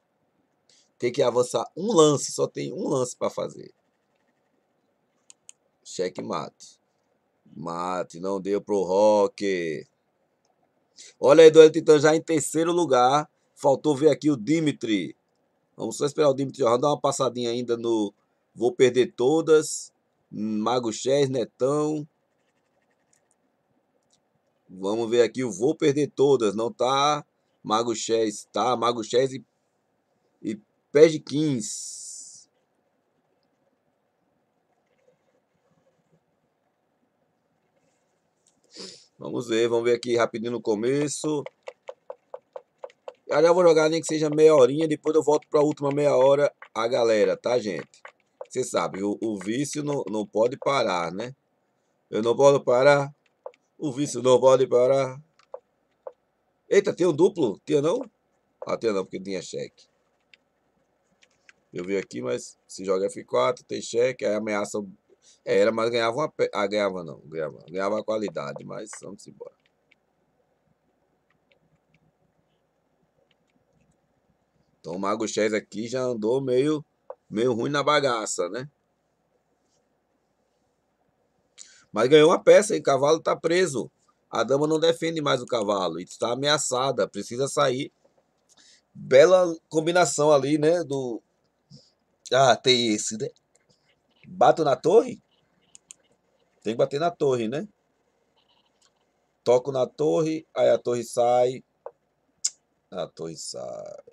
Tem que é avançar um lance, só tem um lance para fazer. Cheque mate. Mate, não deu pro Rock. Olha aí, Duelo Titã já em terceiro lugar. Faltou ver aqui o Dimitri. Vamos só esperar o Dimitri Vamos dar uma passadinha ainda no Vou Perder Todas. Mago Chess, Netão. Vamos ver aqui o Vou Perder Todas. Não tá. Mago Chess tá. Mago Chess e Pés de 15. Vamos ver, vamos ver aqui rapidinho no começo. Já vou jogar nem que seja meia horinha, depois eu volto para a última meia hora a galera, tá, gente? Você sabe, o, o vício não, não pode parar, né? Eu não posso parar. O vício não pode parar. Eita, tem um duplo? Tinha não? Ah, tinha não, porque tinha cheque. Eu vi aqui, mas se joga F4, tem cheque, aí ameaça. É, era, mas ganhava uma. Ah, ganhava não, ganhava. Ganhava a qualidade, mas vamos embora. Então o Mago Chess aqui já andou meio, meio ruim na bagaça, né? Mas ganhou uma peça, hein? O cavalo está preso. A dama não defende mais o cavalo. Está ameaçada, precisa sair. Bela combinação ali, né? Do, ah, tem esse, né? Bato na torre? Tem que bater na torre, né? Toco na torre, aí a torre sai. A torre sai.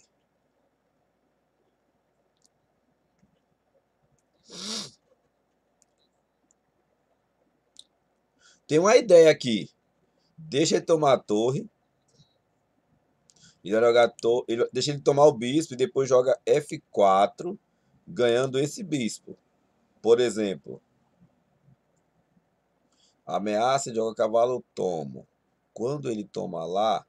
Tem uma ideia aqui. Deixa ele tomar a torre. Ele joga a torre. Ele, deixa ele tomar o bispo e depois joga F4 ganhando esse bispo. Por exemplo, ameaça de joga cavalo, eu tomo. Quando ele toma lá,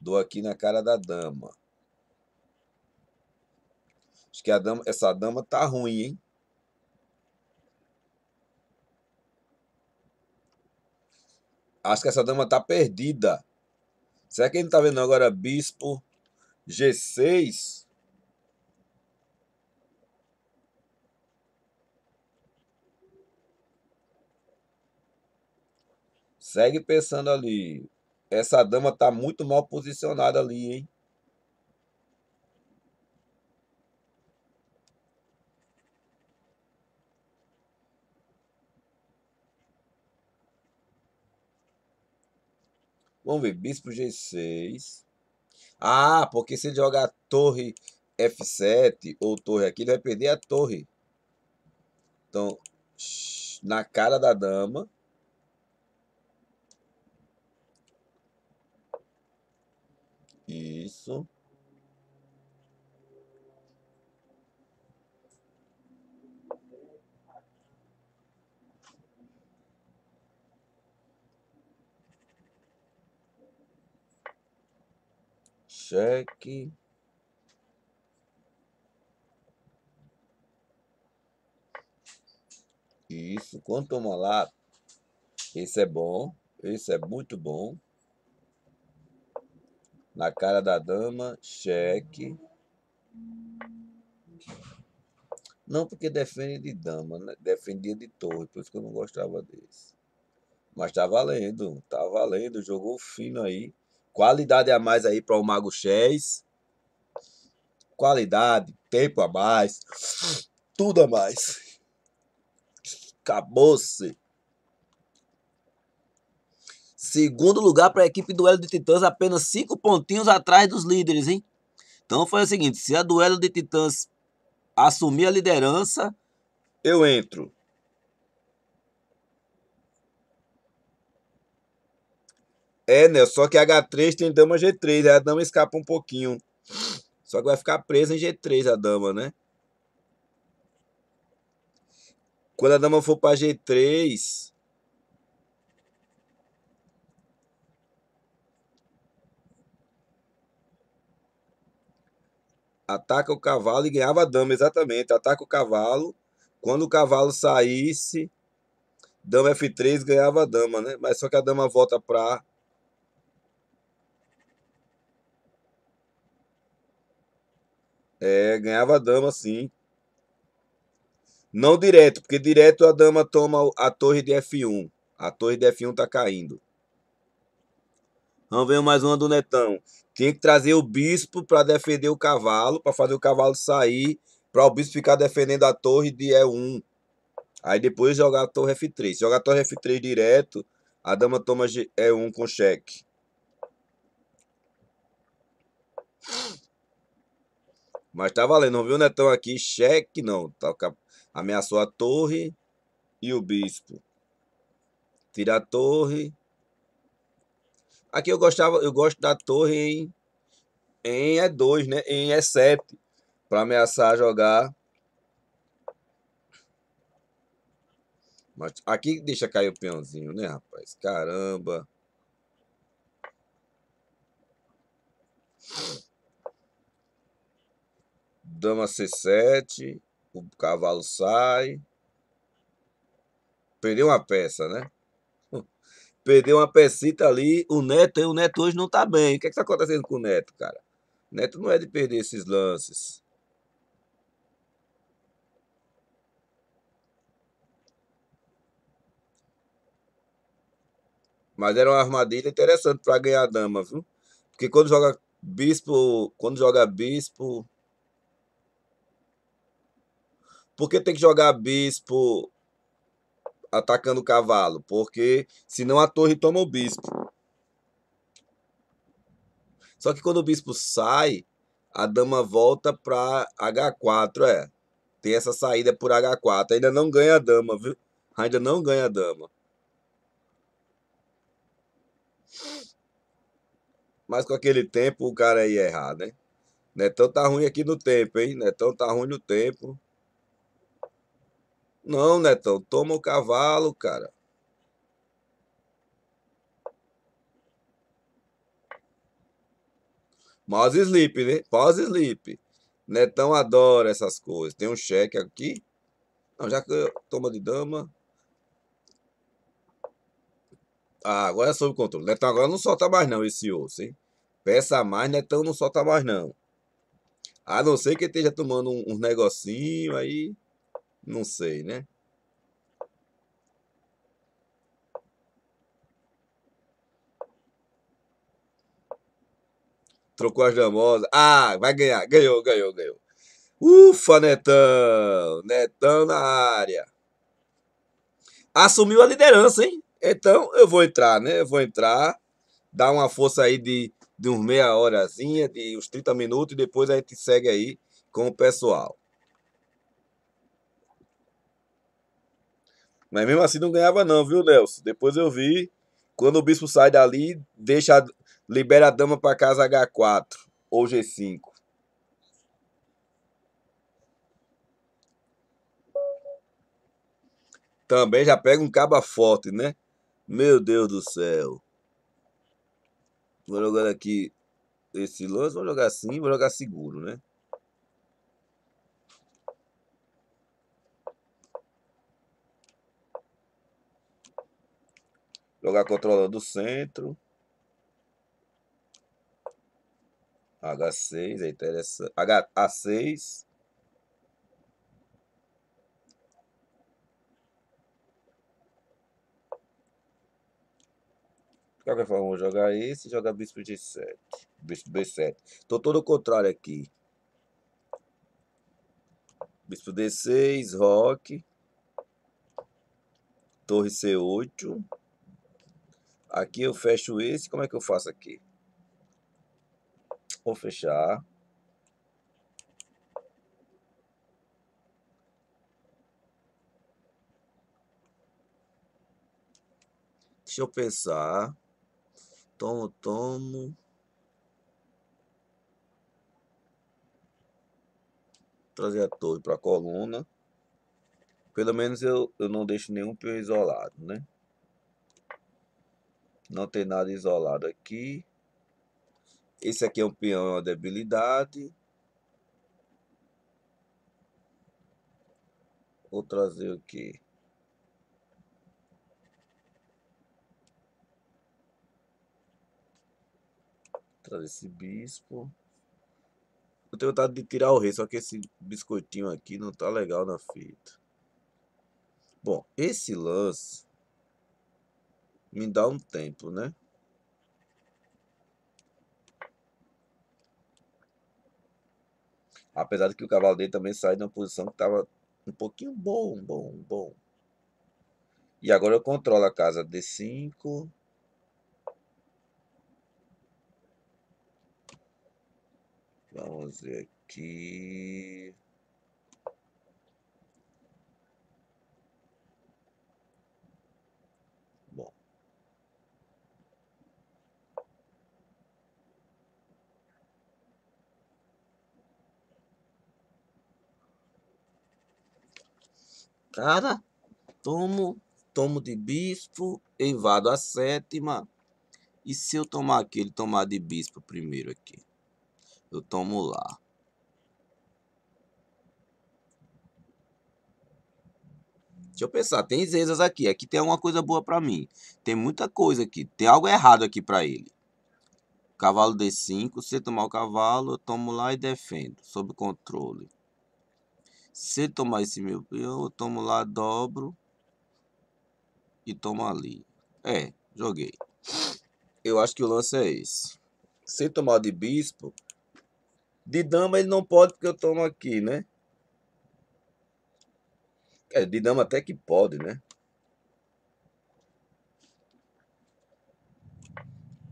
dou aqui na cara da dama. Acho que a dama, essa dama tá ruim, hein? Acho que essa dama tá perdida. Será que ele não tá vendo agora bispo? G6 Segue pensando ali. Essa dama está muito mal posicionada ali, hein? Vamos ver, bispo G6. Ah, porque se ele jogar torre F7 ou torre aqui, ele vai perder a torre. Então, na cara da dama. Isso. cheque. Isso, quanto uma lá, esse é bom, esse é muito bom. Na cara da dama, cheque. Não porque defende de dama, né? defendia de torre, por isso que eu não gostava desse. Mas tá valendo, tá valendo, jogou fino aí. Qualidade a mais aí para o Mago Chess. Qualidade, tempo a mais. Tudo a mais. Acabou-se. Segundo lugar para a equipe Duelo de Titãs, apenas cinco pontinhos atrás dos líderes, hein? Então foi o seguinte: se a Duelo de Titãs assumir a liderança, eu entro. É, né? Só que H3 tem dama G3, a dama escapa um pouquinho. Só que vai ficar presa em G3 a dama, né? Quando a dama for para G3, ataca o cavalo e ganhava a dama, exatamente. Ataca o cavalo. Quando o cavalo saísse, dama F3 ganhava a dama, né? Mas só que a dama volta para É, ganhava a dama, sim. Não direto, porque direto a dama toma a torre de F1. A torre de F1 tá caindo. Vamos ver mais uma do Netão. Tinha que trazer o bispo para defender o cavalo, para fazer o cavalo sair, para o bispo ficar defendendo a torre de E1. Aí depois jogar a torre F3. Jogar a torre F3 direto, a dama toma E1 com cheque. Mas tá valendo, viu, Netão? Aqui, cheque não. Tá? Ameaçou a torre e o bispo. Tira a torre. Aqui eu gostava, eu gosto da torre em, em E2, né? Em E7. Pra ameaçar jogar. Mas aqui deixa cair o peãozinho, né, rapaz? Caramba dama C7, o cavalo sai. Perdeu uma peça, né? <laughs> Perdeu uma pecita ali. O Neto, o Neto hoje não tá bem. O que é que tá acontecendo com o Neto, cara? O Neto não é de perder esses lances. Mas era uma armadilha interessante para ganhar a dama, viu? Porque quando joga bispo, quando joga bispo, por que tem que jogar bispo atacando o cavalo? Porque senão a torre toma o bispo. Só que quando o bispo sai, a dama volta para H4, é. Tem essa saída por H4. Ainda não ganha a dama, viu? Ainda não ganha a dama. Mas com aquele tempo o cara ia é errar, né? Netão tá ruim aqui no tempo, hein? Netão tá ruim no tempo. Não, Netão, toma o cavalo, cara. Mouse Sleep, né? Mouse Sleep. Netão adora essas coisas. Tem um cheque aqui. Não, já que eu... toma de dama. Ah, agora é sob controle. Netão agora não solta mais não esse osso, hein? Peça mais, Netão não solta mais não. A não ser que esteja tomando um, um negocinho aí. Não sei, né? Trocou as damosas. Ah, vai ganhar. Ganhou, ganhou, ganhou. Ufa, Netão! Netão na área. Assumiu a liderança, hein? Então eu vou entrar, né? Eu vou entrar, dar uma força aí de, de uns meia horazinha, de uns 30 minutos, e depois a gente segue aí com o pessoal. Mas mesmo assim não ganhava não, viu, Nelson? Depois eu vi, quando o bispo sai dali, deixa libera a dama para casa H4 ou G5. Também já pega um caba forte, né? Meu Deus do céu. Vou jogar aqui esse lance, vou jogar assim, vou jogar seguro, né? Jogar controlando o centro. H6 é interessante. H, A6. De qualquer forma, vou jogar esse e jogar bispo G7. Bispo B7. Tô todo o contrário aqui. Bispo D6, Rock. Torre C8. Aqui eu fecho esse, como é que eu faço aqui? Vou fechar. Deixa eu pensar. Tomo, tomo. Trazer a torre para a coluna. Pelo menos eu, eu não deixo nenhum pio isolado, né? Não tem nada isolado aqui. Esse aqui é um peão, é uma debilidade. Vou trazer aqui. Trazer esse bispo. Eu tenho vontade de tirar o rei, só que esse biscoitinho aqui não tá legal na fita. Bom, esse lance me dá um tempo, né? Apesar de que o cavalo dele também saiu de uma posição que estava um pouquinho bom, bom, bom. E agora eu controlo a casa D5. Vamos ver aqui. cara, tomo, tomo de bispo, invado a sétima. E se eu tomar aquele, tomar de bispo primeiro aqui? Eu tomo lá. Deixa eu pensar, tem zezas aqui. Aqui tem alguma coisa boa para mim. Tem muita coisa aqui. Tem algo errado aqui para ele. Cavalo D5, se tomar o cavalo, eu tomo lá e defendo. Sob controle. Se tomar esse meu eu tomo lá, dobro e tomo ali. É, joguei. Eu acho que o lance é esse. Se tomar de bispo, de dama ele não pode porque eu tomo aqui, né? É, de dama até que pode, né?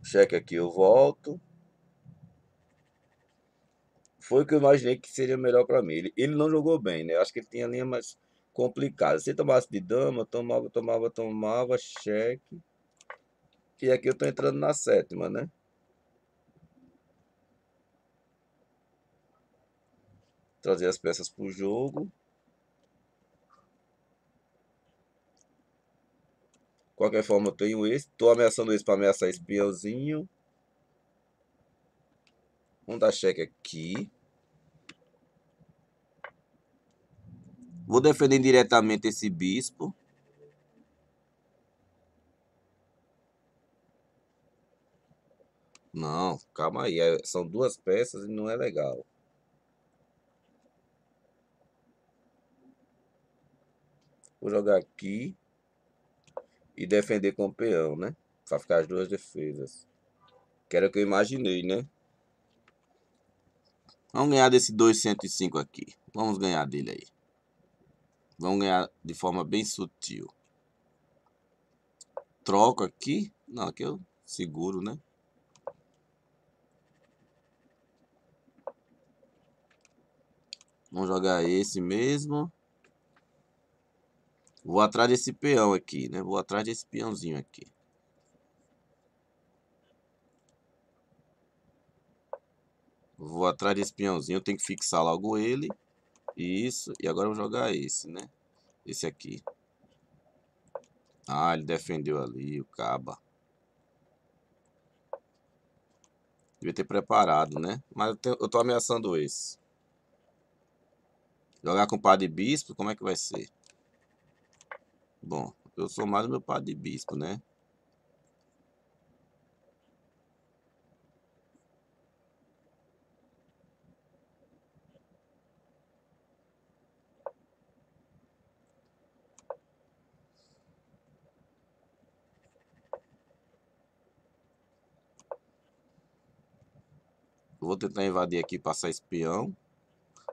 Cheque aqui, eu volto foi o que eu imaginei que seria melhor para mim. Ele, ele não jogou bem, né? Eu acho que ele tinha linha mais complicada. Se tomasse de dama, tomava, tomava, tomava, cheque. E aqui eu tô entrando na sétima, né? Trazer as peças pro jogo. Qualquer forma, eu tenho esse. Tô ameaçando esse para ameaçar esse peãozinho. Vamos dar cheque aqui. Vou defender diretamente esse bispo. Não, calma aí. É, são duas peças e não é legal. Vou jogar aqui e defender com o peão, né? Pra ficar as duas defesas. Que era o que eu imaginei, né? Vamos ganhar desse 205 aqui. Vamos ganhar dele aí. Vamos ganhar de forma bem sutil. Troco aqui. Não, aqui eu seguro, né? Vamos jogar esse mesmo. Vou atrás desse peão aqui, né? Vou atrás desse peãozinho aqui. Vou atrás desse peãozinho. Eu tenho que fixar logo ele. Isso. E agora eu vou jogar esse, né? Esse aqui. Ah, ele defendeu ali, o caba. Devia ter preparado, né? Mas eu, tenho, eu tô ameaçando esse. Jogar com o padre bispo, como é que vai ser? Bom, eu sou mais o meu padre bispo, né? Eu vou tentar invadir aqui, passar espião,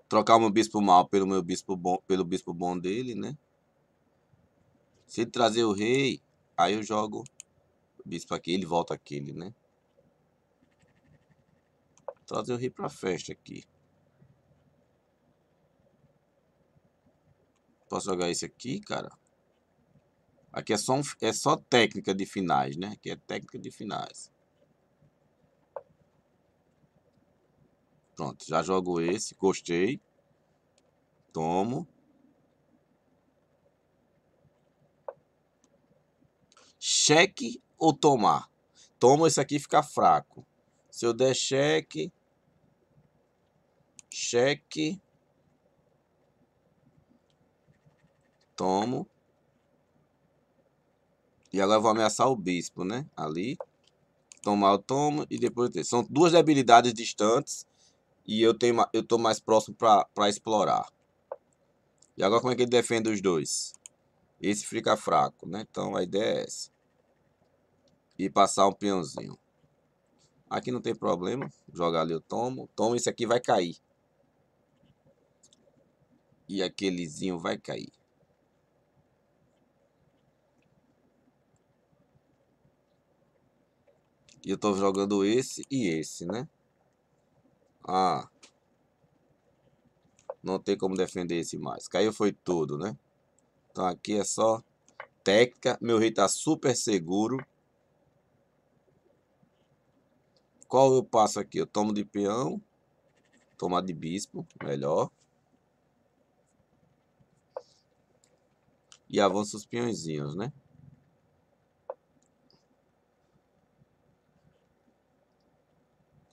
Trocar o meu bispo mal pelo meu bispo bom, pelo bispo bom dele, né? Se ele trazer o rei, aí eu jogo o bispo aqui, ele volta aquele, né? Trazer o rei pra festa aqui. Posso jogar esse aqui, cara? Aqui é só, um, é só técnica de finais, né? Aqui é técnica de finais. Pronto, já jogo esse, gostei. Tomo. Cheque ou tomar? Tomo esse aqui fica fraco. Se eu der cheque... Cheque... Tomo. E agora vou ameaçar o bispo, né? Ali. Tomar o tomo e depois... São duas debilidades distantes e eu tenho eu tô mais próximo para explorar. E agora como é que ele defende os dois? Esse fica fraco, né? Então a ideia é essa. E passar um peãozinho. Aqui não tem problema. Jogar ali eu tomo. Tomo, esse aqui vai cair. E aquelezinho vai cair. E eu tô jogando esse e esse, né? Ah. Não tem como defender esse mais. Caiu foi tudo, né? Então aqui é só técnica. Meu rei tá super seguro. Qual eu passo aqui? Eu tomo de peão. Tomar de bispo, melhor. E avanço os peõezinhos, né?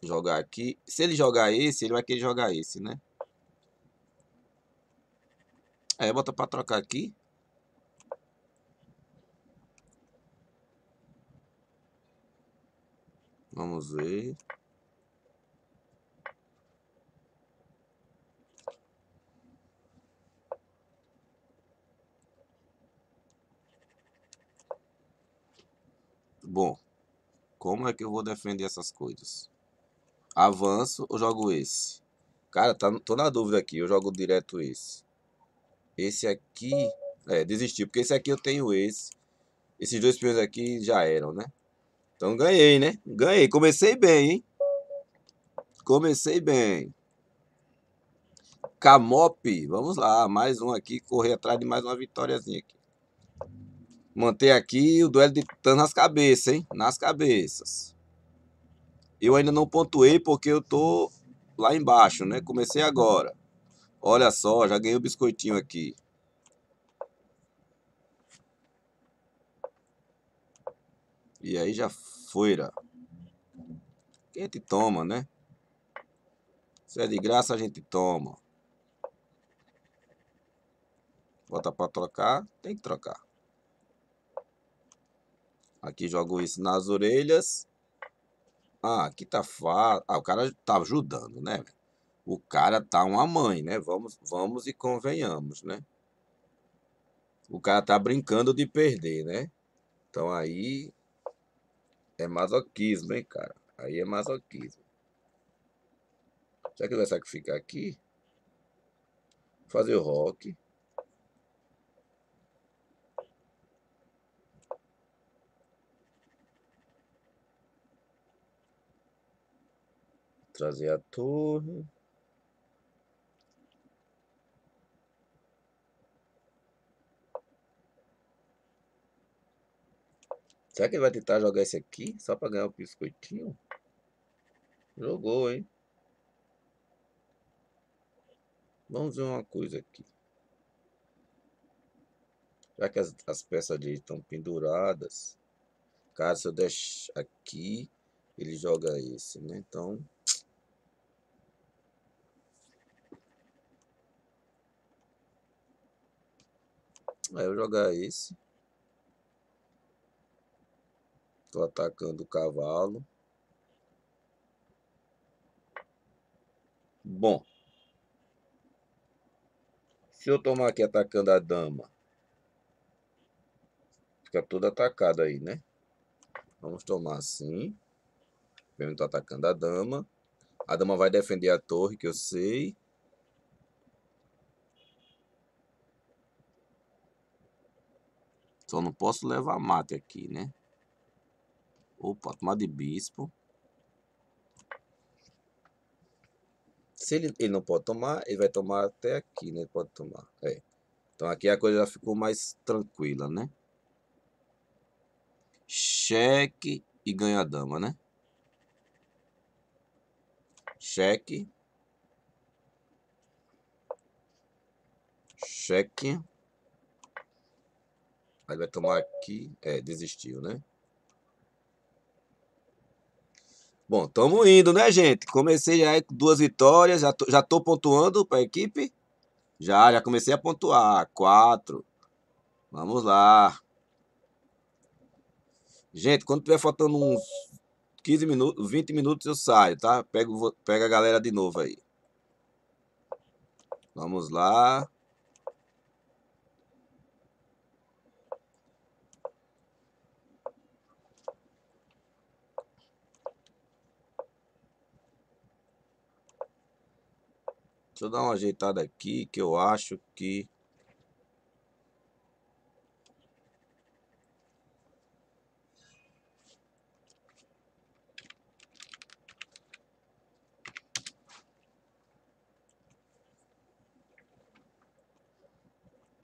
jogar aqui. Se ele jogar esse, ele vai querer jogar esse, né? Aí é, bota para trocar aqui. Vamos ver. Bom, como é que eu vou defender essas coisas? Avanço ou jogo esse? Cara, tá, tô na dúvida aqui. Eu jogo direto esse. Esse aqui... É, desisti. Porque esse aqui eu tenho esse. Esses dois peões aqui já eram, né? Então ganhei, né? Ganhei. Comecei bem, hein? Comecei bem. Camope. Vamos lá. Mais um aqui. Correr atrás de mais uma vitóriazinha aqui. Manter aqui o duelo de... Tan nas cabeças, hein? Nas cabeças. Eu ainda não pontuei porque eu tô lá embaixo, né? Comecei agora. Olha só, já ganhei o biscoitinho aqui. E aí já foira. Né? Quem te é toma, né? Se é de graça, a gente toma. Bota pra trocar, tem que trocar. Aqui jogo isso nas orelhas. Ah, aqui tá fácil. Ah, o cara tá ajudando, né? O cara tá uma mãe, né? Vamos, vamos e convenhamos, né? O cara tá brincando de perder, né? Então aí é masoquismo, hein, cara? Aí é masoquismo. Será que ele vai sacrificar aqui? Fazer o rock. trazer a torre. Será que ele vai tentar jogar esse aqui? Só para ganhar o um biscoitinho? Jogou, hein? Vamos ver uma coisa aqui. Já que as, as peças dele estão penduradas. Caso eu deixe aqui, ele joga esse, né? Então, Aí eu jogar esse. Estou atacando o cavalo. Bom. Se eu tomar aqui atacando a dama. Fica tudo atacado aí, né? Vamos tomar assim. Eu tô atacando a dama. A dama vai defender a torre, que eu sei. Só não posso levar mate aqui, né? Opa, tomar de bispo. Se ele, ele não pode tomar, ele vai tomar até aqui, né? Ele pode tomar. É. Então aqui a coisa já ficou mais tranquila, né? Cheque e ganha a dama, né? Cheque. Cheque. Aí vai tomar aqui. É, desistiu, né? Bom, estamos indo, né, gente? Comecei aí com duas vitórias. Já tô, já tô pontuando para a equipe? Já, já comecei a pontuar. Quatro. Vamos lá. Gente, quando tiver faltando uns 15 minutos, 20 minutos eu saio, tá? Pego, pega a galera de novo aí. Vamos lá. Deixa eu dar uma ajeitada aqui que eu acho que...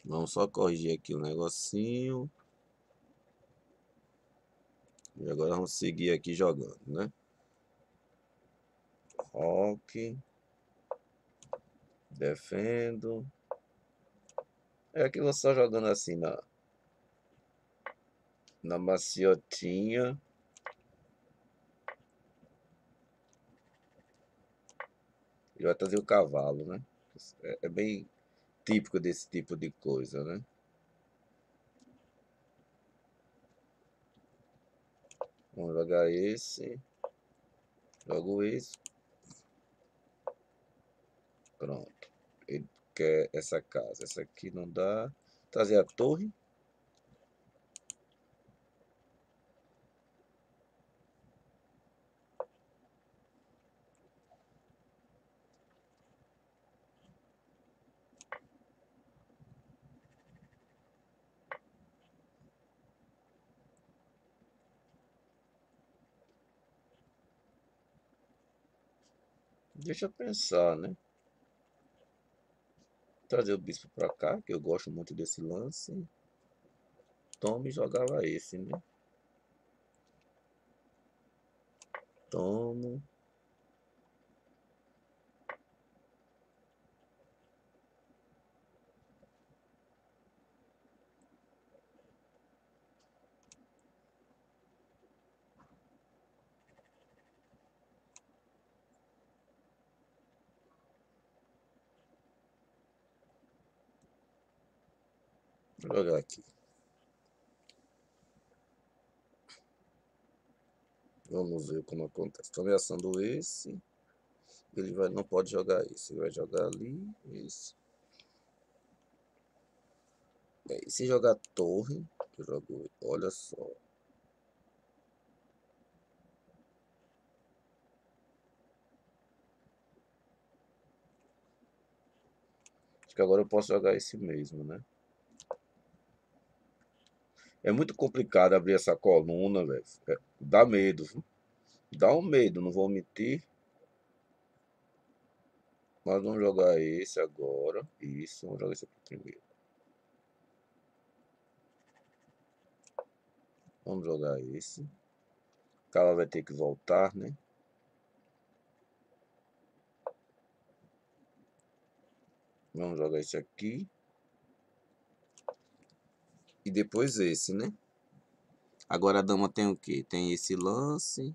Vamos só corrigir aqui o um negocinho. E agora vamos seguir aqui jogando, né? Rock. Defendo. É que vou só jogando assim na, na maciotinha. Ele vai trazer o cavalo, né? É, é bem típico desse tipo de coisa, né? Vamos jogar esse. Jogo esse. Pronto. Ele quer essa casa. Essa aqui não dá. Trazer a torre. Deixa eu pensar, né? Trazer o bispo para cá, que eu gosto muito desse lance. Tome jogava esse, né? Tomo. olhar aqui. Vamos ver como acontece. Estou ameaçando esse. Ele vai, não pode jogar esse. Ele vai jogar ali. Esse. É, se jogar torre, eu jogo, olha só. Acho que agora eu posso jogar esse mesmo, né? É muito complicado abrir essa coluna, velho. É, dá medo, Dá um medo, não vou mentir. Mas vamos jogar esse agora. Isso, vamos jogar esse aqui primeiro. Vamos jogar esse. O cara vai ter que voltar, né? Vamos jogar esse aqui e depois esse, né? Agora a dama tem o quê? Tem esse lance,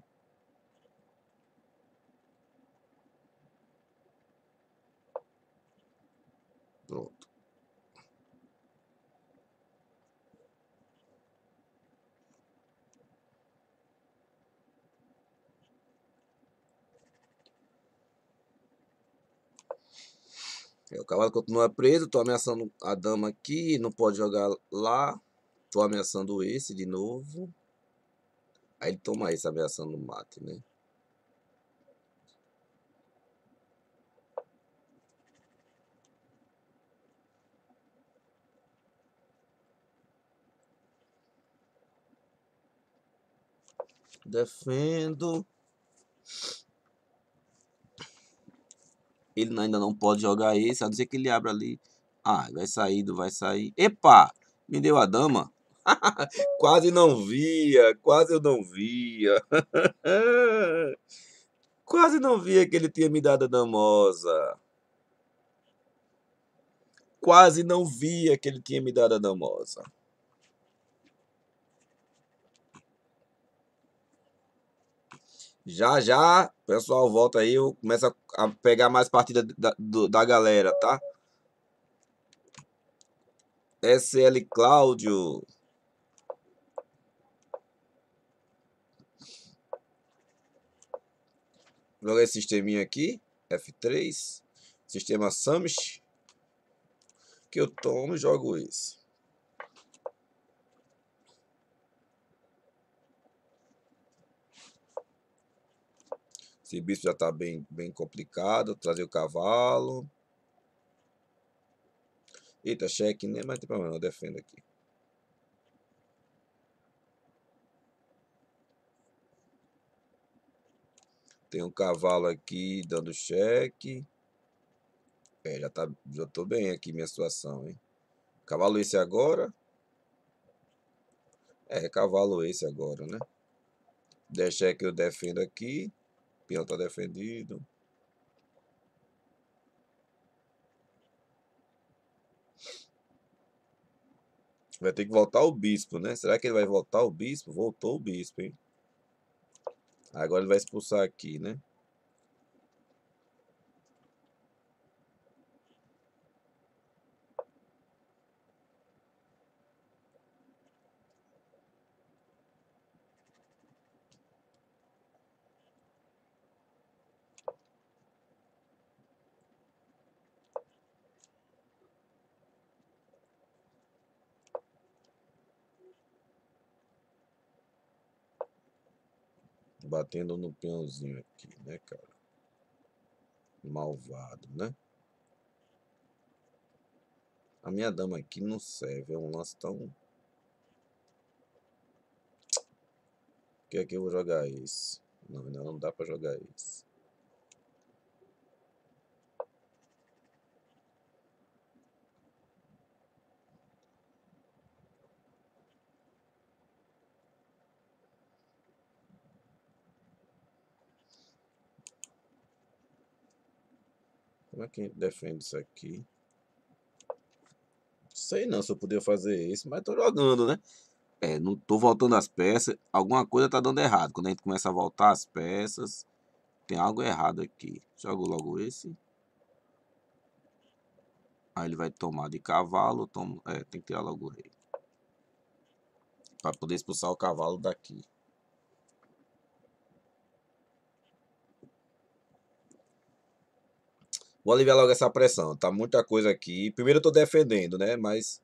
O cavalo continua preso, estou ameaçando a dama aqui, não pode jogar lá. Estou ameaçando esse de novo. Aí ele toma esse ameaçando o mate, né? Defendo. Ele ainda não pode jogar esse, a não ser que ele abra ali. Ah, vai sair, vai sair. Epa! Me deu a dama. <laughs> quase não via, quase eu não via. <laughs> quase não via que ele tinha me dado a damosa. Quase não via que ele tinha me dado a damosa. Já já, o pessoal volta aí, começa a pegar mais partida da, do, da galera, tá? SL Cláudio. Jogar esse sisteminha aqui, F3, sistema Samish, que eu tomo e jogo esse. Esse bicho já está bem, bem complicado. Trazer o cavalo. Eita, cheque, né? Mas não tem problema, eu defendo aqui. Tem um cavalo aqui dando cheque. É, já, tá, já tô bem aqui minha situação, hein? Cavalo esse agora. É, cavalo esse agora, né? Deixa cheque eu defendo aqui peão está defendido. Vai ter que voltar o bispo, né? Será que ele vai voltar o bispo? Voltou o bispo, hein? Agora ele vai expulsar aqui, né? batendo no peãozinho aqui, né, cara? Malvado, né? A minha dama aqui não serve, é um lance tão... que aqui é eu vou jogar esse? Não, ainda né, não dá pra jogar esse. Como é né, que a gente defende isso aqui? Sei não se eu podia fazer isso, mas tô jogando, né? É, não tô voltando as peças. Alguma coisa tá dando errado. Quando a gente começa a voltar as peças, tem algo errado aqui. Jogo logo esse. Aí ele vai tomar de cavalo. Toma... É, tem que tirar logo o rei. Pra poder expulsar o cavalo daqui. Vou aliviar logo essa pressão. Tá muita coisa aqui. Primeiro eu tô defendendo, né? Mas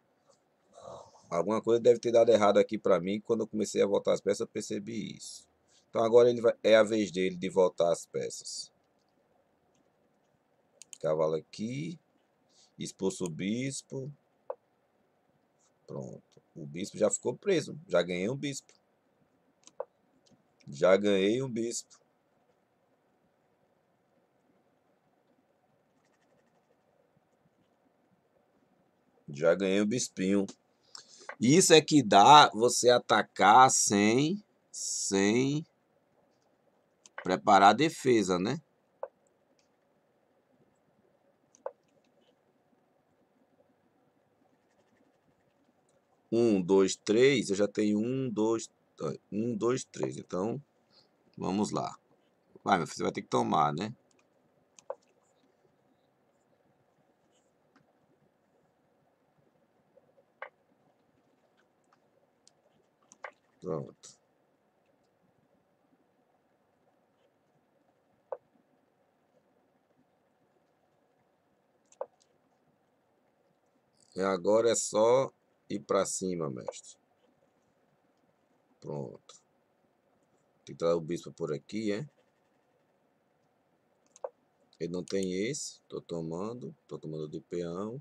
alguma coisa deve ter dado errado aqui para mim. Quando eu comecei a voltar as peças, eu percebi isso. Então agora ele vai... é a vez dele de voltar as peças. Cavalo aqui. Expulso o bispo. Pronto. O bispo já ficou preso. Já ganhei um bispo. Já ganhei um bispo. Já ganhei o bispinho. Isso é que dá você atacar sem, sem preparar a defesa, né? Um, dois, três. Eu já tenho um, dois, um, dois, três. Então, vamos lá. Vai, meu filho, você vai ter que tomar, né? Pronto. E é, agora é só ir para cima, mestre. Pronto. Tem que trazer o bispo por aqui, é? Ele não tem esse. Tô tomando. Tô tomando de peão.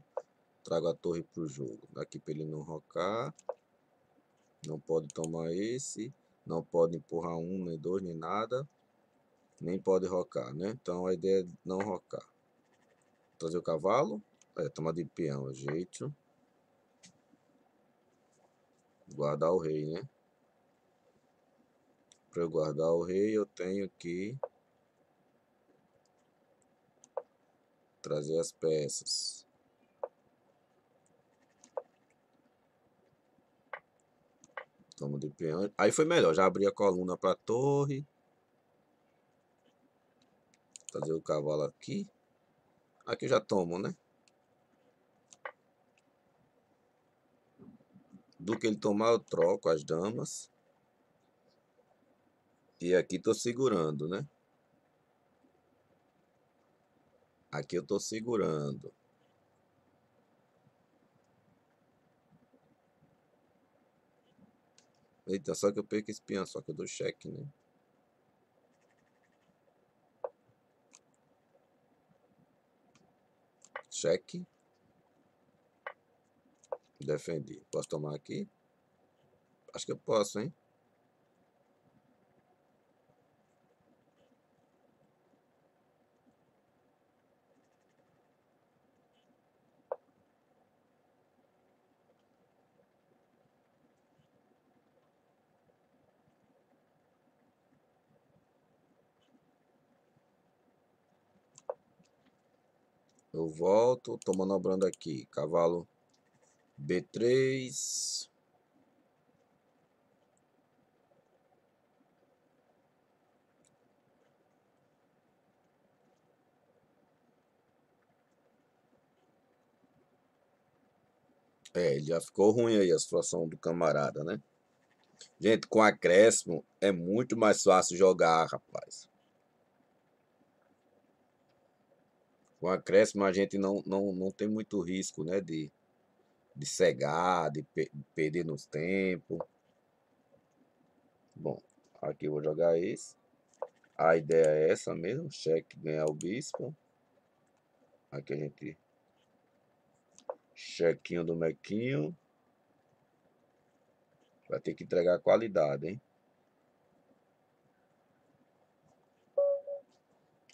Trago a torre pro jogo. Daqui para ele não rocar. Não pode tomar esse, não pode empurrar um, nem dois, nem nada. Nem pode rocar, né? Então a ideia é não rocar. Trazer o cavalo. É, tomar de peão, é jeito. Guardar o rei, né? Para eu guardar o rei, eu tenho que trazer as peças. Tomo de peão. Aí foi melhor, já abri a coluna para torre. Fazer o cavalo aqui. Aqui eu já tomo, né? Do que ele tomar, eu troco as damas. E aqui estou segurando, né? Aqui eu estou segurando. Eita, só que eu perco esse peão, só que eu dou cheque, né? Cheque. Defendi. Posso tomar aqui? Acho que eu posso, hein? Eu volto, tô manobrando aqui. Cavalo B3. É, já ficou ruim aí a situação do camarada, né? Gente, com acréscimo é muito mais fácil jogar, rapaz. com acréscimo a gente não, não, não tem muito risco né, de, de cegar, de, pe de perder nos tempos. Bom, aqui eu vou jogar esse. A ideia é essa mesmo, cheque ganhar o bispo. Aqui a gente... Chequinho do mequinho. Vai ter que entregar qualidade, hein?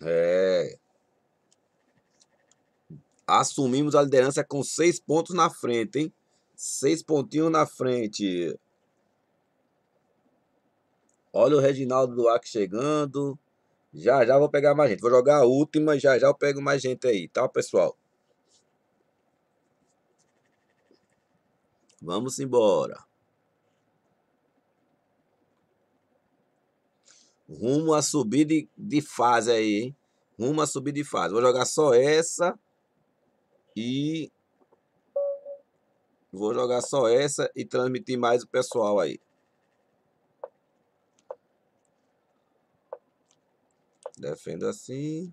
É, Assumimos a liderança com seis pontos na frente, hein? Seis pontinhos na frente. Olha o Reginaldo Duarte chegando. Já, já vou pegar mais gente. Vou jogar a última, e já, já eu pego mais gente aí, tá, pessoal? Vamos embora. Rumo a subir de, de fase aí, hein? Rumo a subir de fase. Vou jogar só essa. E vou jogar só essa e transmitir mais o pessoal aí. Defendo assim.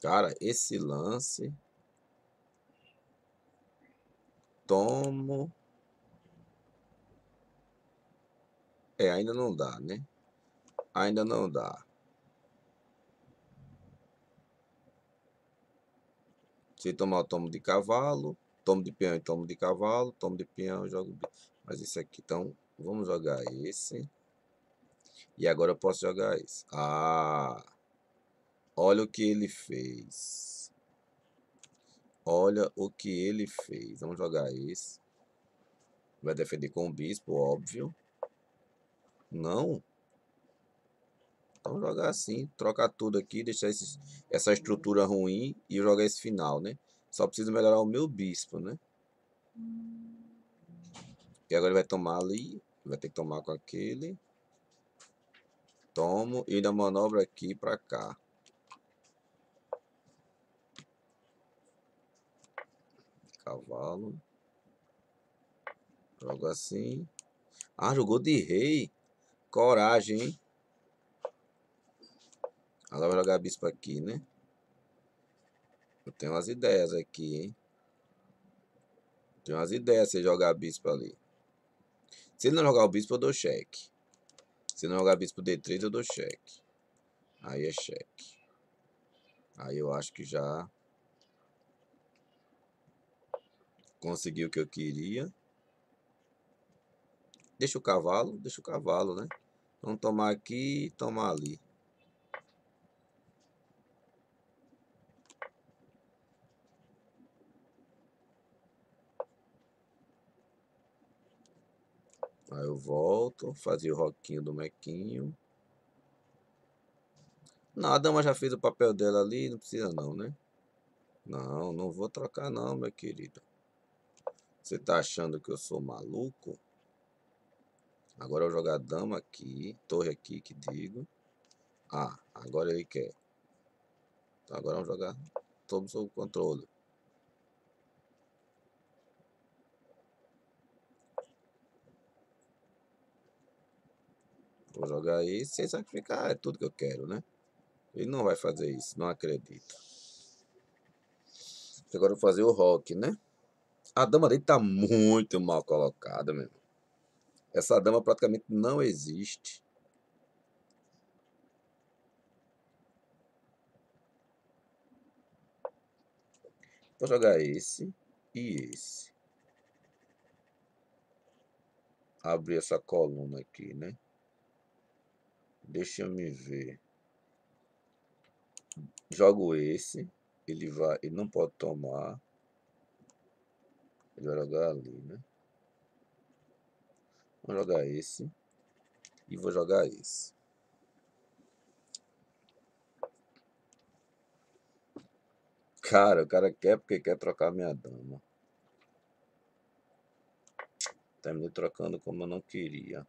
Cara, esse lance. Tomo. É, ainda não dá, né? Ainda não dá. Se tomar o tomo de cavalo, tomo de peão e tomo de cavalo, tomo de peão, jogo Mas esse aqui, então, vamos jogar esse. E agora eu posso jogar esse. Ah! Olha o que ele fez. Olha o que ele fez. Vamos jogar esse. Vai defender com o bispo, óbvio. Não. Então jogar assim, trocar tudo aqui, deixar esses essa estrutura ruim e jogar esse final, né? Só preciso melhorar o meu bispo, né? E agora ele vai tomar ali, vai ter que tomar com aquele. Tomo e da manobra aqui para cá. Cavalo. Jogo assim. Ah, jogou de rei. Coragem, hein? Ela ah, vai jogar bispo aqui, né? Eu tenho umas ideias aqui, hein? Tenho umas ideias se jogar bispo ali. Se ele não jogar o bispo, eu dou cheque. Se não jogar bispo D3, eu dou cheque. Aí é cheque. Aí eu acho que já consegui o que eu queria. Deixa o cavalo, deixa o cavalo, né? Vamos tomar aqui e tomar ali. Aí eu volto, fazer o roquinho do Mequinho. Não, a dama já fez o papel dela ali, não precisa não, né? Não, não vou trocar não, meu querido. Você tá achando que eu sou maluco? Agora eu jogar dama aqui, torre aqui, que digo. Ah, agora ele quer. Então agora vamos jogar todo sob controle. Vou jogar aí sem sacrificar, é tudo que eu quero, né? Ele não vai fazer isso, não acredito. Agora eu vou fazer o rock, né? A dama dele tá muito mal colocada, mesmo. Essa dama praticamente não existe. Vou jogar esse e esse. Abrir essa coluna aqui, né? Deixa eu me ver. Jogo esse. Ele vai, ele não pode tomar. Ele vai jogar ali, né? Vou jogar esse. E vou jogar esse. Cara, o cara quer porque quer trocar minha dama. Terminei trocando como eu não queria.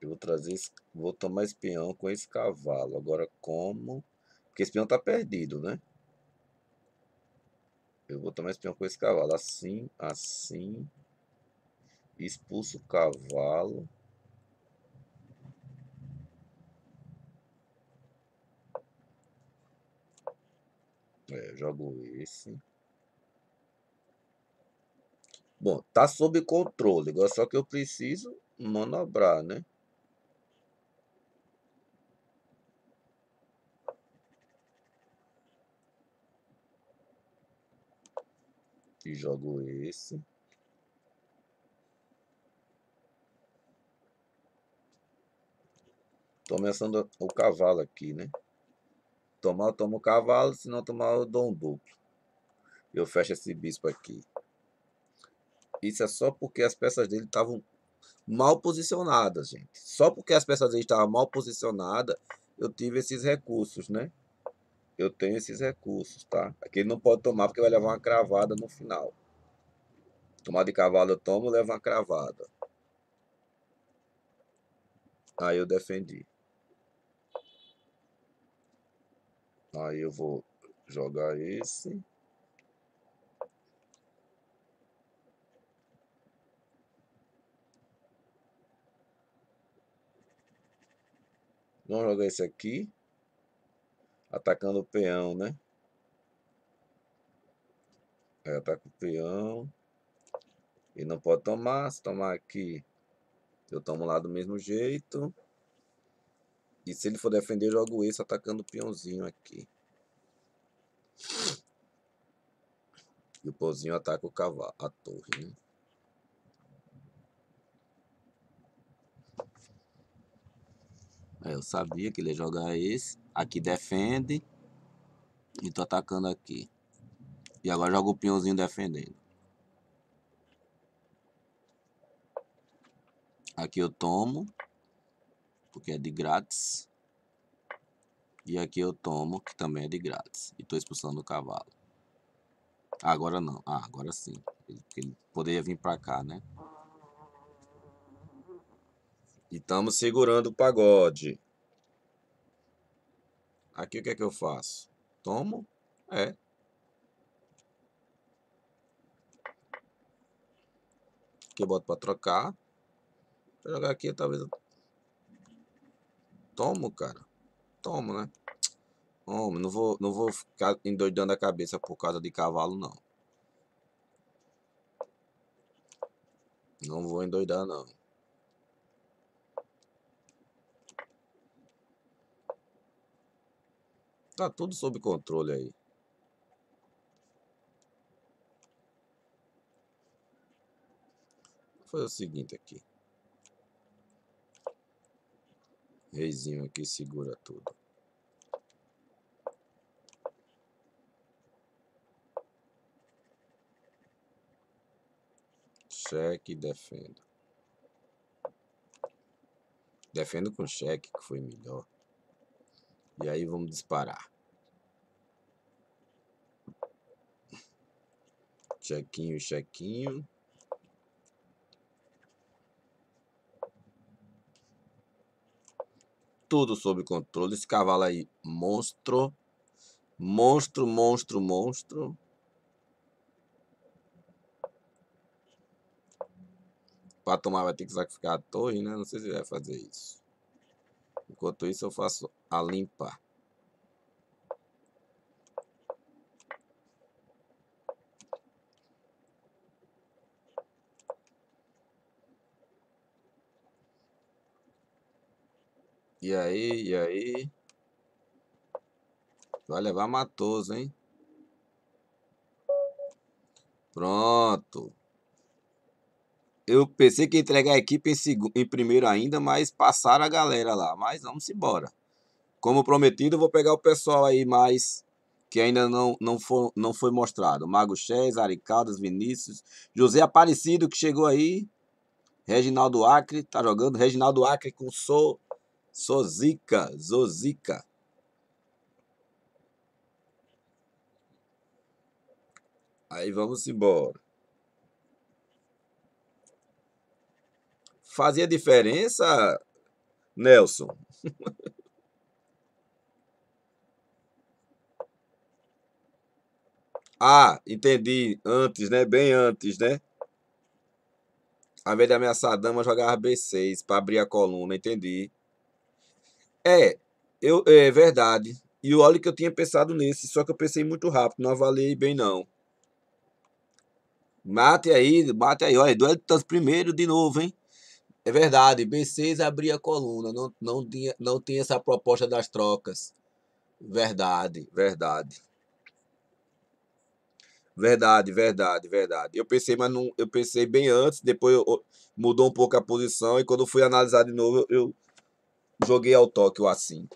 Eu vou trazer, vou tomar espião com esse cavalo. Agora como? Porque esse peão tá perdido, né? Eu vou tomar espião com esse cavalo. Assim, assim. Expulso o cavalo. É, jogo esse. Bom, tá sob controle. Agora só que eu preciso manobrar, né? que jogo esse. Tô ameaçando o cavalo aqui, né? Tomar, eu tomo o cavalo, se não tomar, eu dou um duplo. Eu fecho esse bispo aqui. Isso é só porque as peças dele estavam mal posicionadas, gente. Só porque as peças dele estavam mal posicionadas, eu tive esses recursos, né? eu tenho esses recursos, tá? Aqui ele não pode tomar porque vai levar uma cravada no final. Tomar de cavalo eu tomo, leva uma cravada. Aí eu defendi. Aí eu vou jogar esse. Vamos jogar esse aqui atacando o peão, né? Aí é, ataca o peão. E não pode tomar. Se tomar aqui, eu tomo lá do mesmo jeito. E se ele for defender, eu jogo esse atacando o peãozinho aqui. E o pãozinho ataca o cavalo, a torre, né? É, eu sabia que ele ia jogar esse. Aqui defende. E tô atacando aqui. E agora joga o peãozinho defendendo. Aqui eu tomo. Porque é de grátis. E aqui eu tomo, que também é de grátis. E tô expulsando o cavalo. Agora não. Ah, agora sim. Ele, ele poderia vir pra cá, né? estamos segurando o pagode. Aqui o que é que eu faço? Tomo? É. Aqui eu boto para trocar. Vou jogar aqui, talvez... Eu... Tomo, cara. Tomo, né? Homem, não vou, não vou ficar endoidando a cabeça por causa de cavalo, não. Não vou endoidar, não. Tá tudo sob controle aí. Vou fazer o seguinte aqui. Reizinho aqui segura tudo. Cheque e defendo. Defendo com cheque, que foi melhor. E aí vamos disparar. Chequinho, chequinho. Tudo sob controle. Esse cavalo aí, monstro. Monstro, monstro, monstro. Para tomar vai ter que sacrificar a torre, né? Não sei se vai fazer isso. Enquanto isso eu faço a limpar. E aí, e aí? Vai levar Matoso, hein? Pronto. Eu pensei que ia entregar a equipe em, em primeiro ainda, mas passaram a galera lá. Mas vamos embora. Como prometido, eu vou pegar o pessoal aí mais que ainda não, não, for, não foi mostrado. Mago Chés, Aricaldas, Vinícius, José Aparecido que chegou aí. Reginaldo Acre tá jogando. Reginaldo Acre com So Sozica, Zozica. Aí vamos embora. Fazia diferença, Nelson. <laughs> Ah, entendi. Antes, né? Bem antes, né? Ao invés de ameaçar a dama, jogava B6 para abrir a coluna, entendi. É, eu, é verdade. E olha que eu tinha pensado nesse, só que eu pensei muito rápido, não avaliei bem não. Mate aí, mate aí, olha, duelo dos primeiro de novo, hein? É verdade, B6 abria a coluna, não, não, tinha, não tinha essa proposta das trocas. Verdade, verdade. Verdade, verdade, verdade. Eu pensei, mas não, eu pensei bem antes, depois eu, eu, mudou um pouco a posição e quando fui analisar de novo, eu, eu joguei ao toque o A5.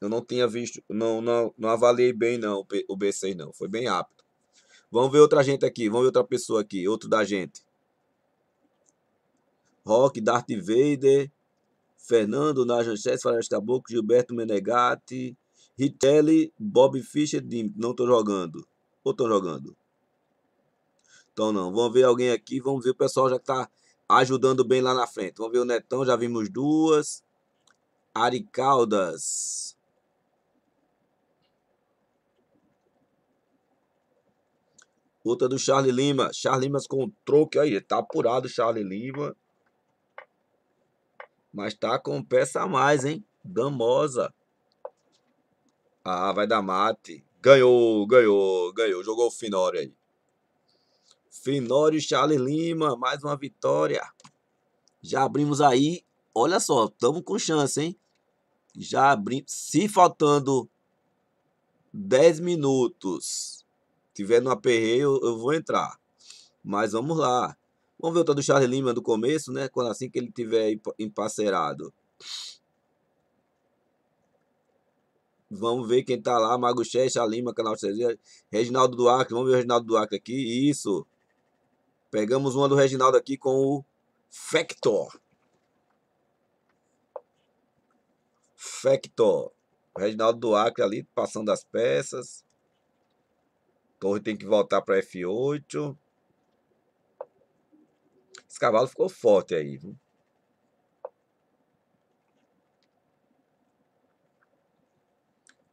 Eu não tinha visto, não, não, não avaliei bem não o B6 não, foi bem rápido. Vamos ver outra gente aqui, vamos ver outra pessoa aqui, outro da gente. Rock, Darth Vader, Fernando, Najan Chess, Fares Caboclo, Gilberto Menegatti, Richelli, Bob Fischer, não tô jogando. Ou estão jogando? Então não. Vamos ver alguém aqui. Vamos ver o pessoal já está ajudando bem lá na frente. Vamos ver o Netão. Já vimos duas. Ari Caldas. Outra do Charlie Lima. Charlie Lima com troque troco aí. Tá apurado o Charlie Lima. Mas tá com peça a mais, hein? Damosa. Ah, vai dar mate. Ganhou, ganhou, ganhou. Jogou o Finori aí. Finori, Charlie Lima, mais uma vitória. Já abrimos aí. Olha só, estamos com chance, hein? Já abrimos. Se faltando 10 minutos, tiver no aperreio, eu, eu vou entrar. Mas vamos lá. Vamos ver o tal do Charlie Lima do começo, né? Quando assim que ele tiver emparcerado. Vamos ver quem tá lá. Mago Checha, Lima, Canal 3. Reginaldo Duarte. Vamos ver o Reginaldo Duarte aqui. Isso. Pegamos uma do Reginaldo aqui com o Factor. Factor. O Reginaldo Duarte ali passando as peças. Torre tem que voltar para F8. Esse cavalo ficou forte aí, viu?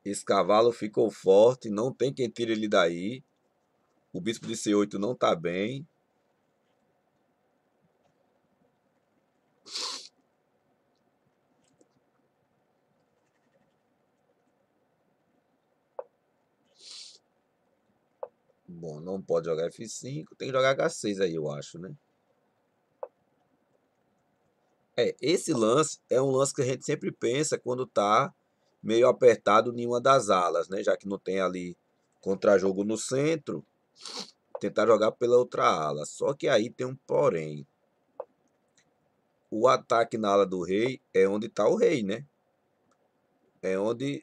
Esse cavalo ficou forte, não tem quem tire ele daí. O bispo de C8 não está bem. Bom, não pode jogar F5, tem que jogar H6 aí, eu acho, né? É, esse lance é um lance que a gente sempre pensa quando tá meio apertado em uma das alas, né? Já que não tem ali contra-jogo no centro, tentar jogar pela outra ala. Só que aí tem um porém. O ataque na ala do rei é onde está o rei, né? É onde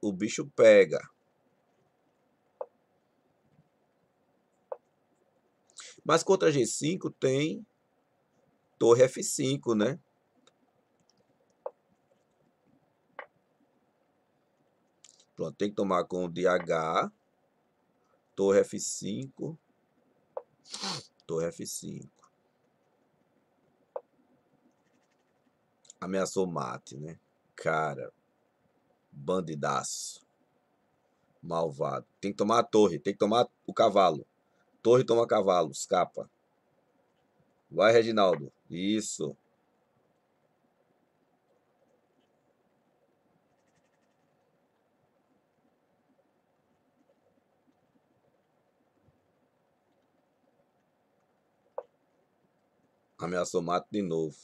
o bicho pega. Mas contra G5 tem torre F5, né? Pronto, tem que tomar com o DH, torre F5, torre F5. Ameaçou mate, né? Cara, bandidaço, malvado. Tem que tomar a torre, tem que tomar o cavalo. Torre toma cavalo, escapa. Vai, Reginaldo. Isso. Ameaçou mato de novo.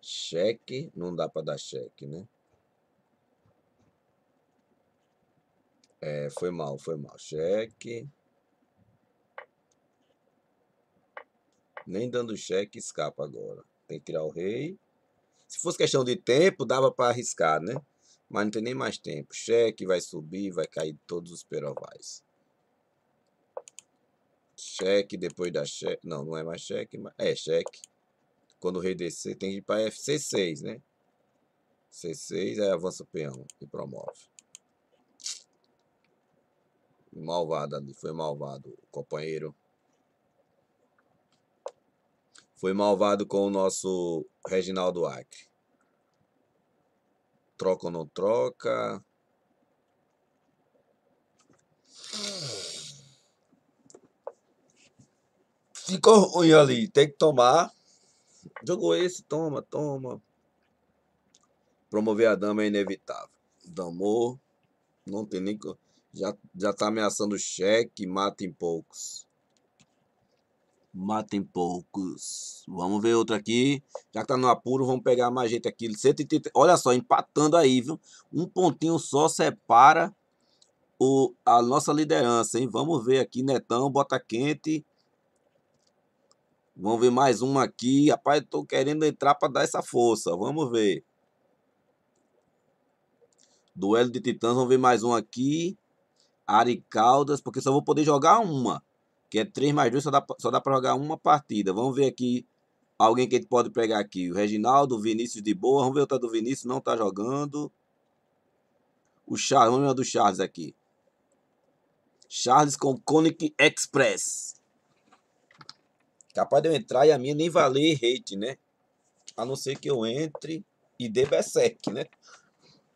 Cheque, não dá para dar cheque, né? É, foi mal, foi mal. Cheque. Nem dando cheque escapa agora. Tem que tirar o rei. Se fosse questão de tempo, dava para arriscar, né? Mas não tem nem mais tempo. Cheque vai subir, vai cair todos os perovais. Cheque depois da cheque. Não, não é mais cheque, mas é cheque. Quando o rei descer, tem que ir para FC6, né? C6 é avança o peão e promove. Malvado ali, foi malvado, companheiro. Foi malvado com o nosso Reginaldo Acre. Troca ou não troca? Ficou ruim ali, tem que tomar. Jogou esse, toma, toma. Promover a dama é inevitável. Damou, não tem nem. Já, já tá ameaçando cheque, mata em poucos. Matem poucos. Vamos ver outro aqui. Já que tá no apuro, vamos pegar mais gente aqui. 130, olha só, empatando aí, viu? Um pontinho só separa o, a nossa liderança, hein? Vamos ver aqui, Netão, bota quente. Vamos ver mais uma aqui. Rapaz, tô querendo entrar para dar essa força. Vamos ver. Duelo de titãs, vamos ver mais um aqui. Ari Caldas, porque só vou poder jogar uma que é 3 mais 2, só dá, só dá para jogar uma partida. Vamos ver aqui alguém que a gente pode pegar aqui. O Reginaldo, o Vinícius de boa. Vamos ver o outra do Vinícius, não está jogando. O Charles, vamos ver o do Charles aqui. Charles com Conic Express. Capaz de eu entrar e a minha nem valer hate, né? A não ser que eu entre e dê Bessec, né?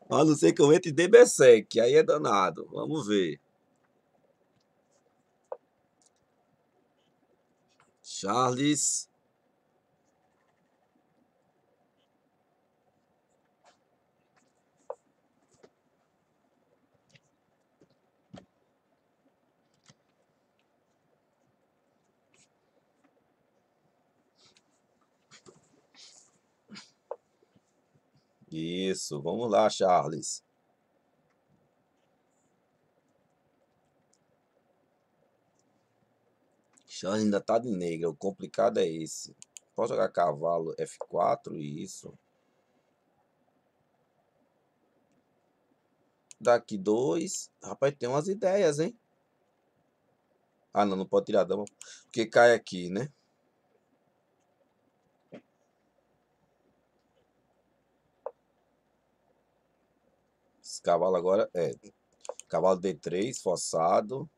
A não ser que eu entre e dê Bessec. Aí é danado. Vamos ver. Charles. Isso, vamos lá, Charles. Xande ainda tá de negra. O complicado é esse. Posso jogar cavalo F4 e isso. Daqui dois. Rapaz, tem umas ideias, hein? Ah, não, não pode tirar a dama. Porque cai aqui, né? Esse cavalo agora é. Cavalo D3, forçado.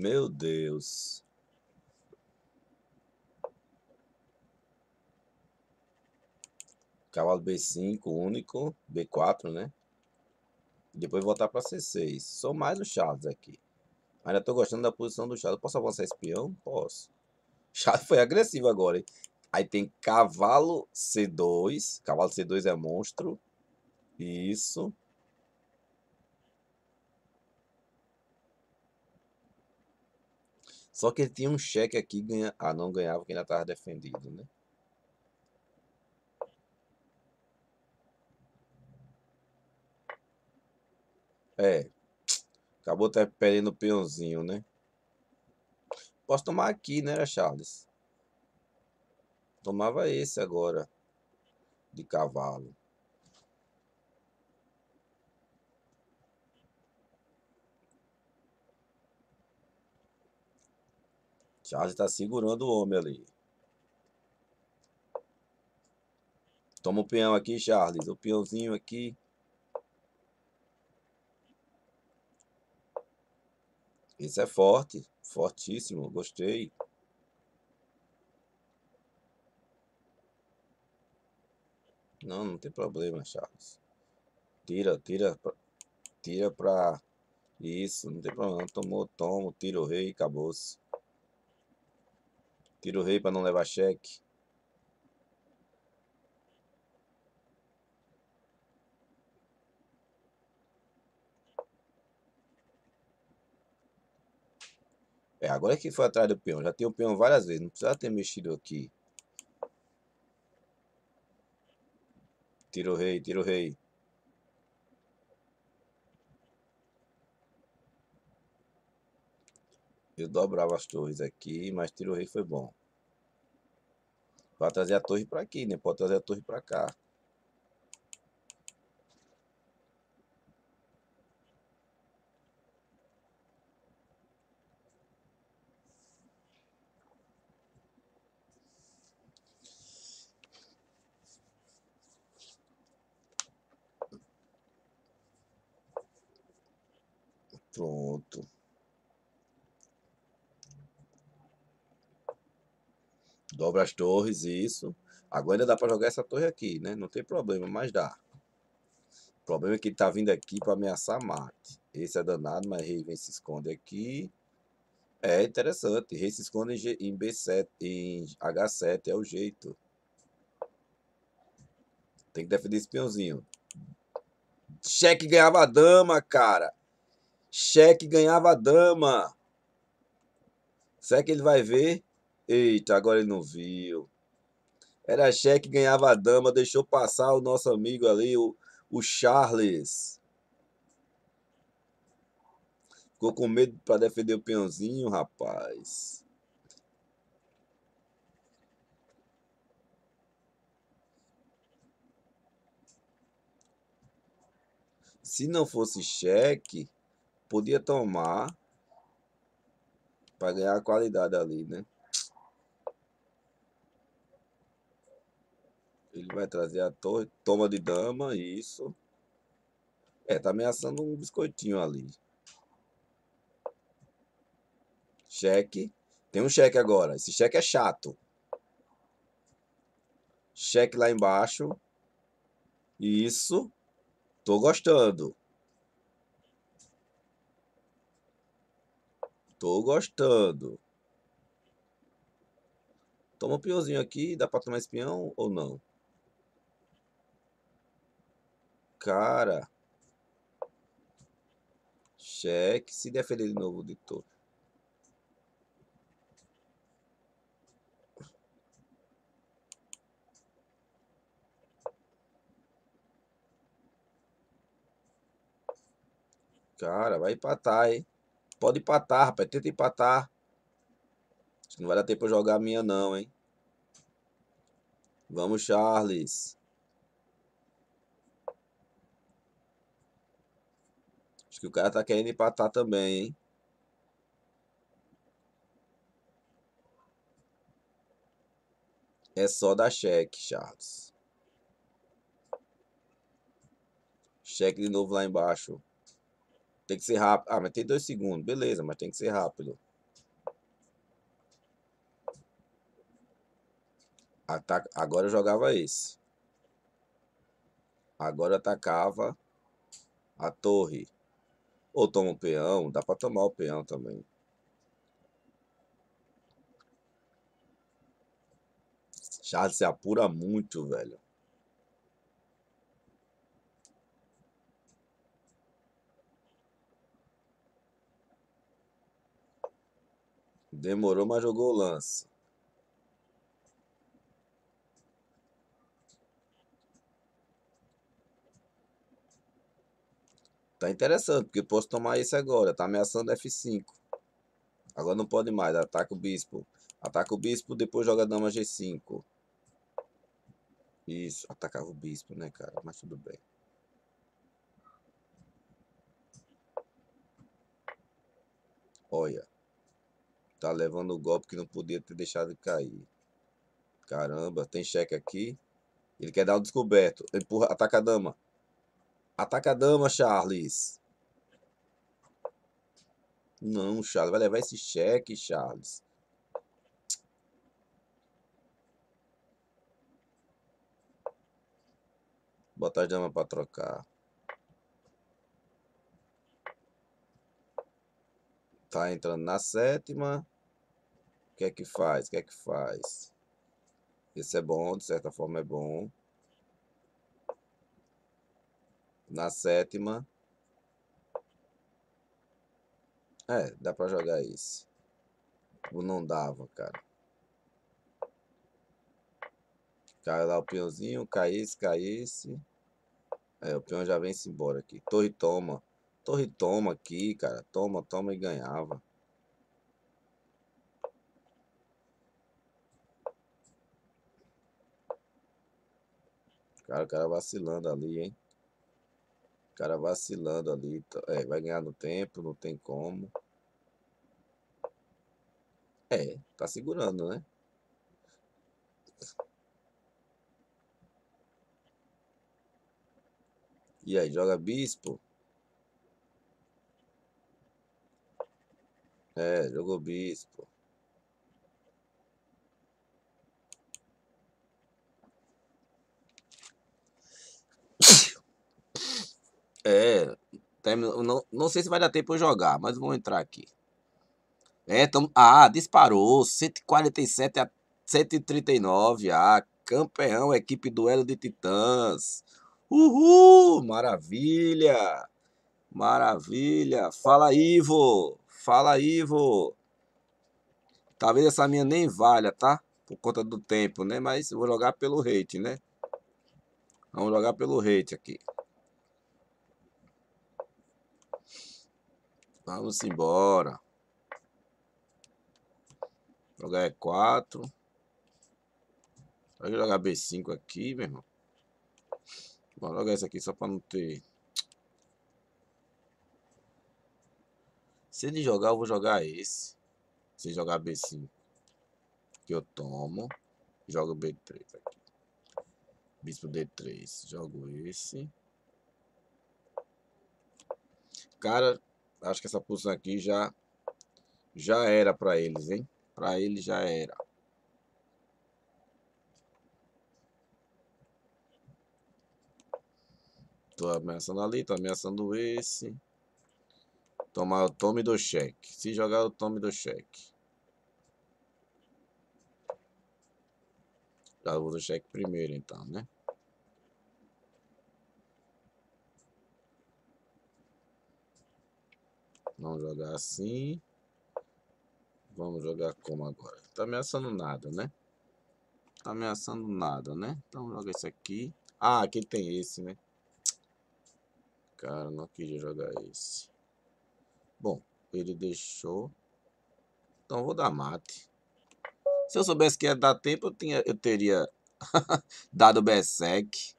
Meu Deus. Cavalo B5, único. B4, né? Depois voltar para C6. Sou mais o Charles aqui. Ainda tô gostando da posição do Charles. Posso avançar esse peão? Posso. Charles foi agressivo agora, hein? Aí tem cavalo C2. Cavalo C2 é monstro. Isso. Só que ele tinha um cheque aqui, ganha... ah, não ganhava porque ainda estava defendido, né? É, acabou até perdendo o peãozinho, né? Posso tomar aqui, né, Charles? Tomava esse agora, de cavalo. Charles está segurando o homem ali. Toma o peão aqui, Charles. O peãozinho aqui. Esse é forte. Fortíssimo. Gostei. Não, não tem problema, Charles. Tira, tira. Tira pra... Isso, não tem problema. Tomou, toma, tira o rei e acabou-se. Tira o rei para não levar cheque. É, agora é que foi atrás do peão. Já tem o peão várias vezes. Não precisava ter mexido aqui. Tira o rei, tira o rei. Eu dobrava as torres aqui, mas tiro rei foi bom. Pra trazer a torre pra aqui, né? Pode trazer a torre pra cá. sobre as torres, isso. Agora ainda dá para jogar essa torre aqui, né? Não tem problema, mas dá. O problema é que ele tá vindo aqui para ameaçar Marte. Esse é danado, mas vem se esconde aqui. É interessante. Rei se esconde em, G, em B7, em H7, é o jeito. Tem que defender esse peãozinho. Cheque ganhava a dama, cara. Cheque ganhava a dama. Será que ele vai ver? Eita, agora ele não viu. Era cheque, ganhava a dama, deixou passar o nosso amigo ali, o, o Charles. Ficou com medo para defender o peãozinho, rapaz. Se não fosse cheque, podia tomar para ganhar a qualidade ali, né? Ele vai trazer a torre. Toma de dama, isso. É, tá ameaçando um biscoitinho ali. Cheque. Tem um cheque agora. Esse cheque é chato. Cheque lá embaixo. Isso. Tô gostando. Tô gostando. Toma um peãozinho aqui. Dá pra tomar espião ou não? cara. Cheque. Se defender de novo, editor. Cara, vai empatar, hein? Pode empatar, rapaz. Tenta empatar. Acho que não vai dar tempo pra jogar a minha, não, hein? Vamos, Charles. Acho que o cara tá querendo empatar também, hein? É só dar cheque, Charles. Cheque de novo lá embaixo. Tem que ser rápido. Ah, mas tem dois segundos. Beleza, mas tem que ser rápido. Ataca... Agora eu jogava esse. Agora atacava a torre. Ou toma o peão, dá para tomar o peão também. Charles se apura muito, velho. Demorou, mas jogou o lance. Tá interessante, porque posso tomar isso agora. Tá ameaçando F5. Agora não pode mais. Ataca o bispo. Ataca o bispo, depois joga a dama G5. Isso, atacava o bispo, né, cara? Mas tudo bem. Olha. Tá levando o golpe que não podia ter deixado de cair. Caramba, tem cheque aqui. Ele quer dar o descoberto. Empurra, ataca a dama. Ataca a dama, Charles. Não, Charles. Vai levar esse cheque, Charles. Botar a dama para trocar. Tá entrando na sétima. O que é que faz? O que é que faz? Esse é bom, de certa forma é bom. na sétima. É, dá pra jogar esse. Ou tipo, não dava, cara. Cai lá o peãozinho, caísse, caísse. É, o peão já vem-se embora aqui. Torre toma. Torre toma aqui, cara. Toma, toma e ganhava. Cara, o cara vacilando ali, hein? cara vacilando ali. Tá, é, vai ganhar no tempo, não tem como. É, tá segurando, né? E aí, joga bispo? É, jogou bispo. É, não, não sei se vai dar tempo eu jogar, mas vou entrar aqui. É, ah, disparou, 147 a 139, ah, campeão, equipe duelo de titãs. Uhul, maravilha, maravilha. Fala, Ivo, fala, Ivo. Talvez essa minha nem valha, tá? Por conta do tempo, né? Mas vou jogar pelo hate, né? Vamos jogar pelo hate aqui. Vamos embora. Jogar é E4. Vai jogar B5 aqui, meu irmão. Vou jogar esse aqui só pra não ter... Se ele jogar, eu vou jogar esse. Se jogar B5. Que eu tomo. Jogo B3 aqui. Bispo D3. Jogo esse. Cara, Acho que essa posição aqui já, já era para eles, hein? Para eles já era. Tô ameaçando ali, tô ameaçando esse. Tomar o tome do cheque. Se jogar o tome do cheque. Já vou do cheque primeiro então, né? Vamos jogar assim. Vamos jogar como agora? Tá ameaçando nada, né? Tá ameaçando nada, né? Então joga esse aqui. Ah, aqui tem esse, né? Cara, não queria jogar esse. Bom, ele deixou. Então vou dar mate. Se eu soubesse que ia dar tempo, eu, tinha, eu teria <laughs> dado o Berserk.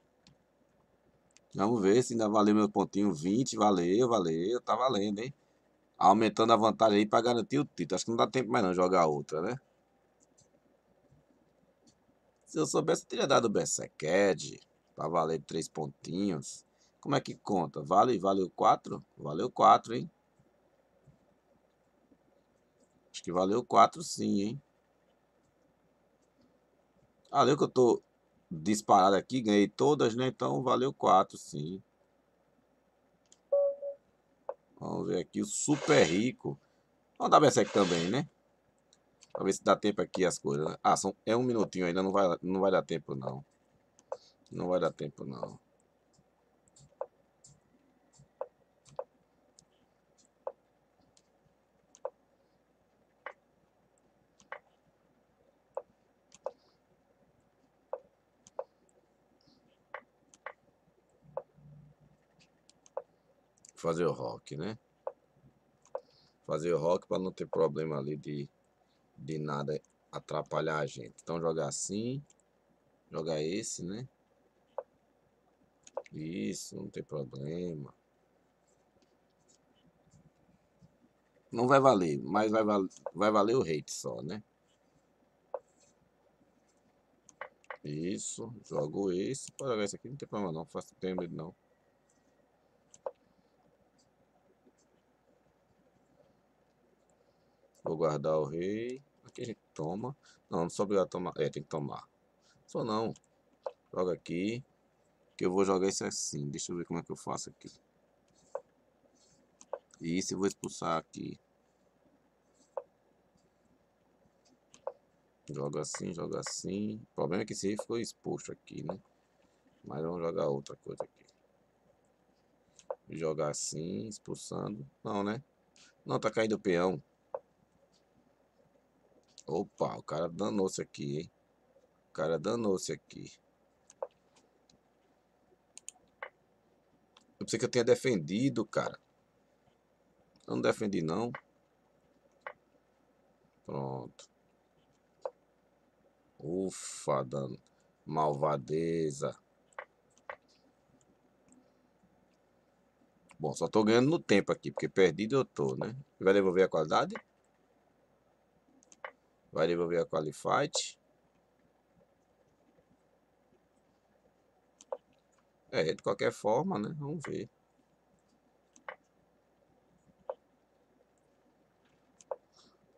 Vamos ver se ainda valeu meu pontinho 20. Valeu, valeu. Tá valendo, hein? aumentando a vantagem aí para garantir o título. Acho que não dá tempo mais não jogar outra, né? Se eu soubesse, eu teria dado o Berserked para valer três pontinhos. Como é que conta? Vale, valeu 4? Valeu 4, hein? Acho que valeu 4 sim, hein? Valeu ah, que eu tô disparado aqui, ganhei todas, né? Então valeu 4 sim. Vamos ver aqui o super rico. Vamos dar Berserk também, né? Pra ver se dá tempo aqui as coisas. Ah, são, é um minutinho ainda, não vai, não vai dar tempo não. Não vai dar tempo não. fazer o rock, né? Fazer o rock para não ter problema ali de, de nada atrapalhar a gente. Então jogar assim, jogar esse, né? Isso, não tem problema. Não vai valer, mas vai, val vai valer o hate só, né? Isso, jogo esse. Pode jogar esse aqui, não tem problema não, faço tempo não. Vou guardar o rei. Aqui a gente toma. Não, não sou obrigado a tomar. É, tem que tomar. Só não. Joga aqui. Que eu vou jogar isso assim. Deixa eu ver como é que eu faço aqui. E se eu vou expulsar aqui. Joga assim, joga assim. O problema é que esse rei ficou exposto aqui, né? Mas vamos jogar outra coisa aqui. Jogar assim, expulsando. Não, né? Não, tá caindo o peão. Opa, o cara danou-se aqui, hein? O cara danou-se aqui. Eu pensei que eu tenha defendido, cara. Eu não defendi, não. Pronto. Ufa, dan, Malvadeza. Bom, só tô ganhando no tempo aqui, porque perdido eu tô, né? Vai devolver a qualidade? Vai devolver a qualified. É, de qualquer forma, né? Vamos ver.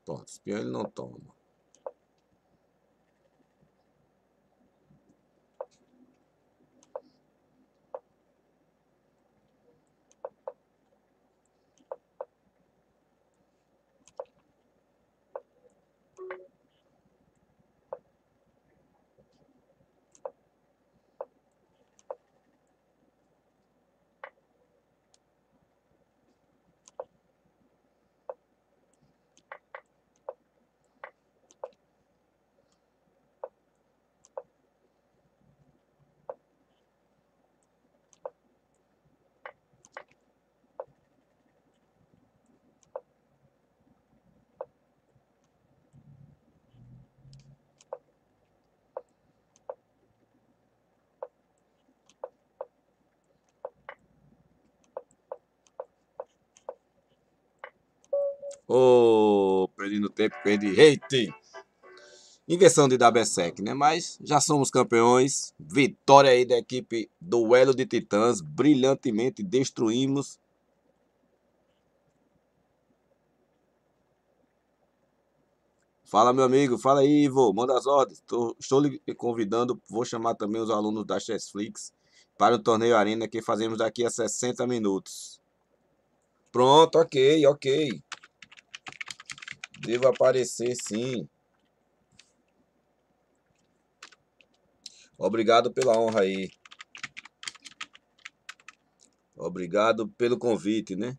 Pronto, espião ele não toma. Ô, oh, perdendo tempo com ele, hate! Invenção de Dabesec, né? Mas já somos campeões. Vitória aí da equipe do Elo de Titãs. Brilhantemente destruímos Fala, meu amigo. Fala aí, Ivo. Manda as ordens. Tô, estou lhe convidando. Vou chamar também os alunos da Chessflix para o torneio Arena que fazemos daqui a 60 minutos. Pronto, ok, ok. Devo aparecer, sim. Obrigado pela honra aí. Obrigado pelo convite, né?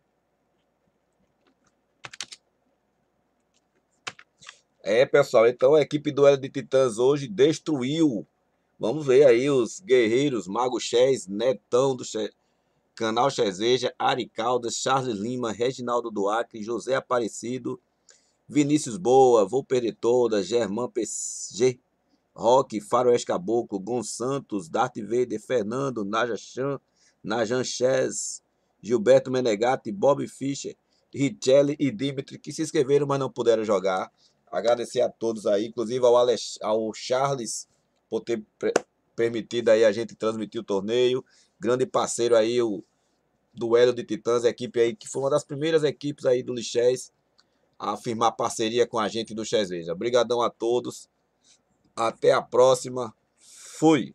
É, pessoal, então a equipe do Duelo de Titãs hoje destruiu. Vamos ver aí os guerreiros, Mago Chés, Netão do Canal Chezeja, Ari Caldas, Charles Lima, Reginaldo Duarte, José Aparecido Vinícius Boa, Vou Perder Toda, Germán PG, Rock, Faroeste Caboclo, Gon Santos, Darth Vader, Fernando, Naja Chan, Najan Chess, Gilberto Menegatti, Bob Fischer, Richelli e Dimitri, que se inscreveram, mas não puderam jogar. Agradecer a todos aí, inclusive ao, Alex, ao Charles por ter permitido aí a gente transmitir o torneio. Grande parceiro aí, o Duelo de Titãs, a equipe aí que foi uma das primeiras equipes aí do Lixés a firmar parceria com a gente do Chesveja. Obrigadão a todos. Até a próxima. Fui.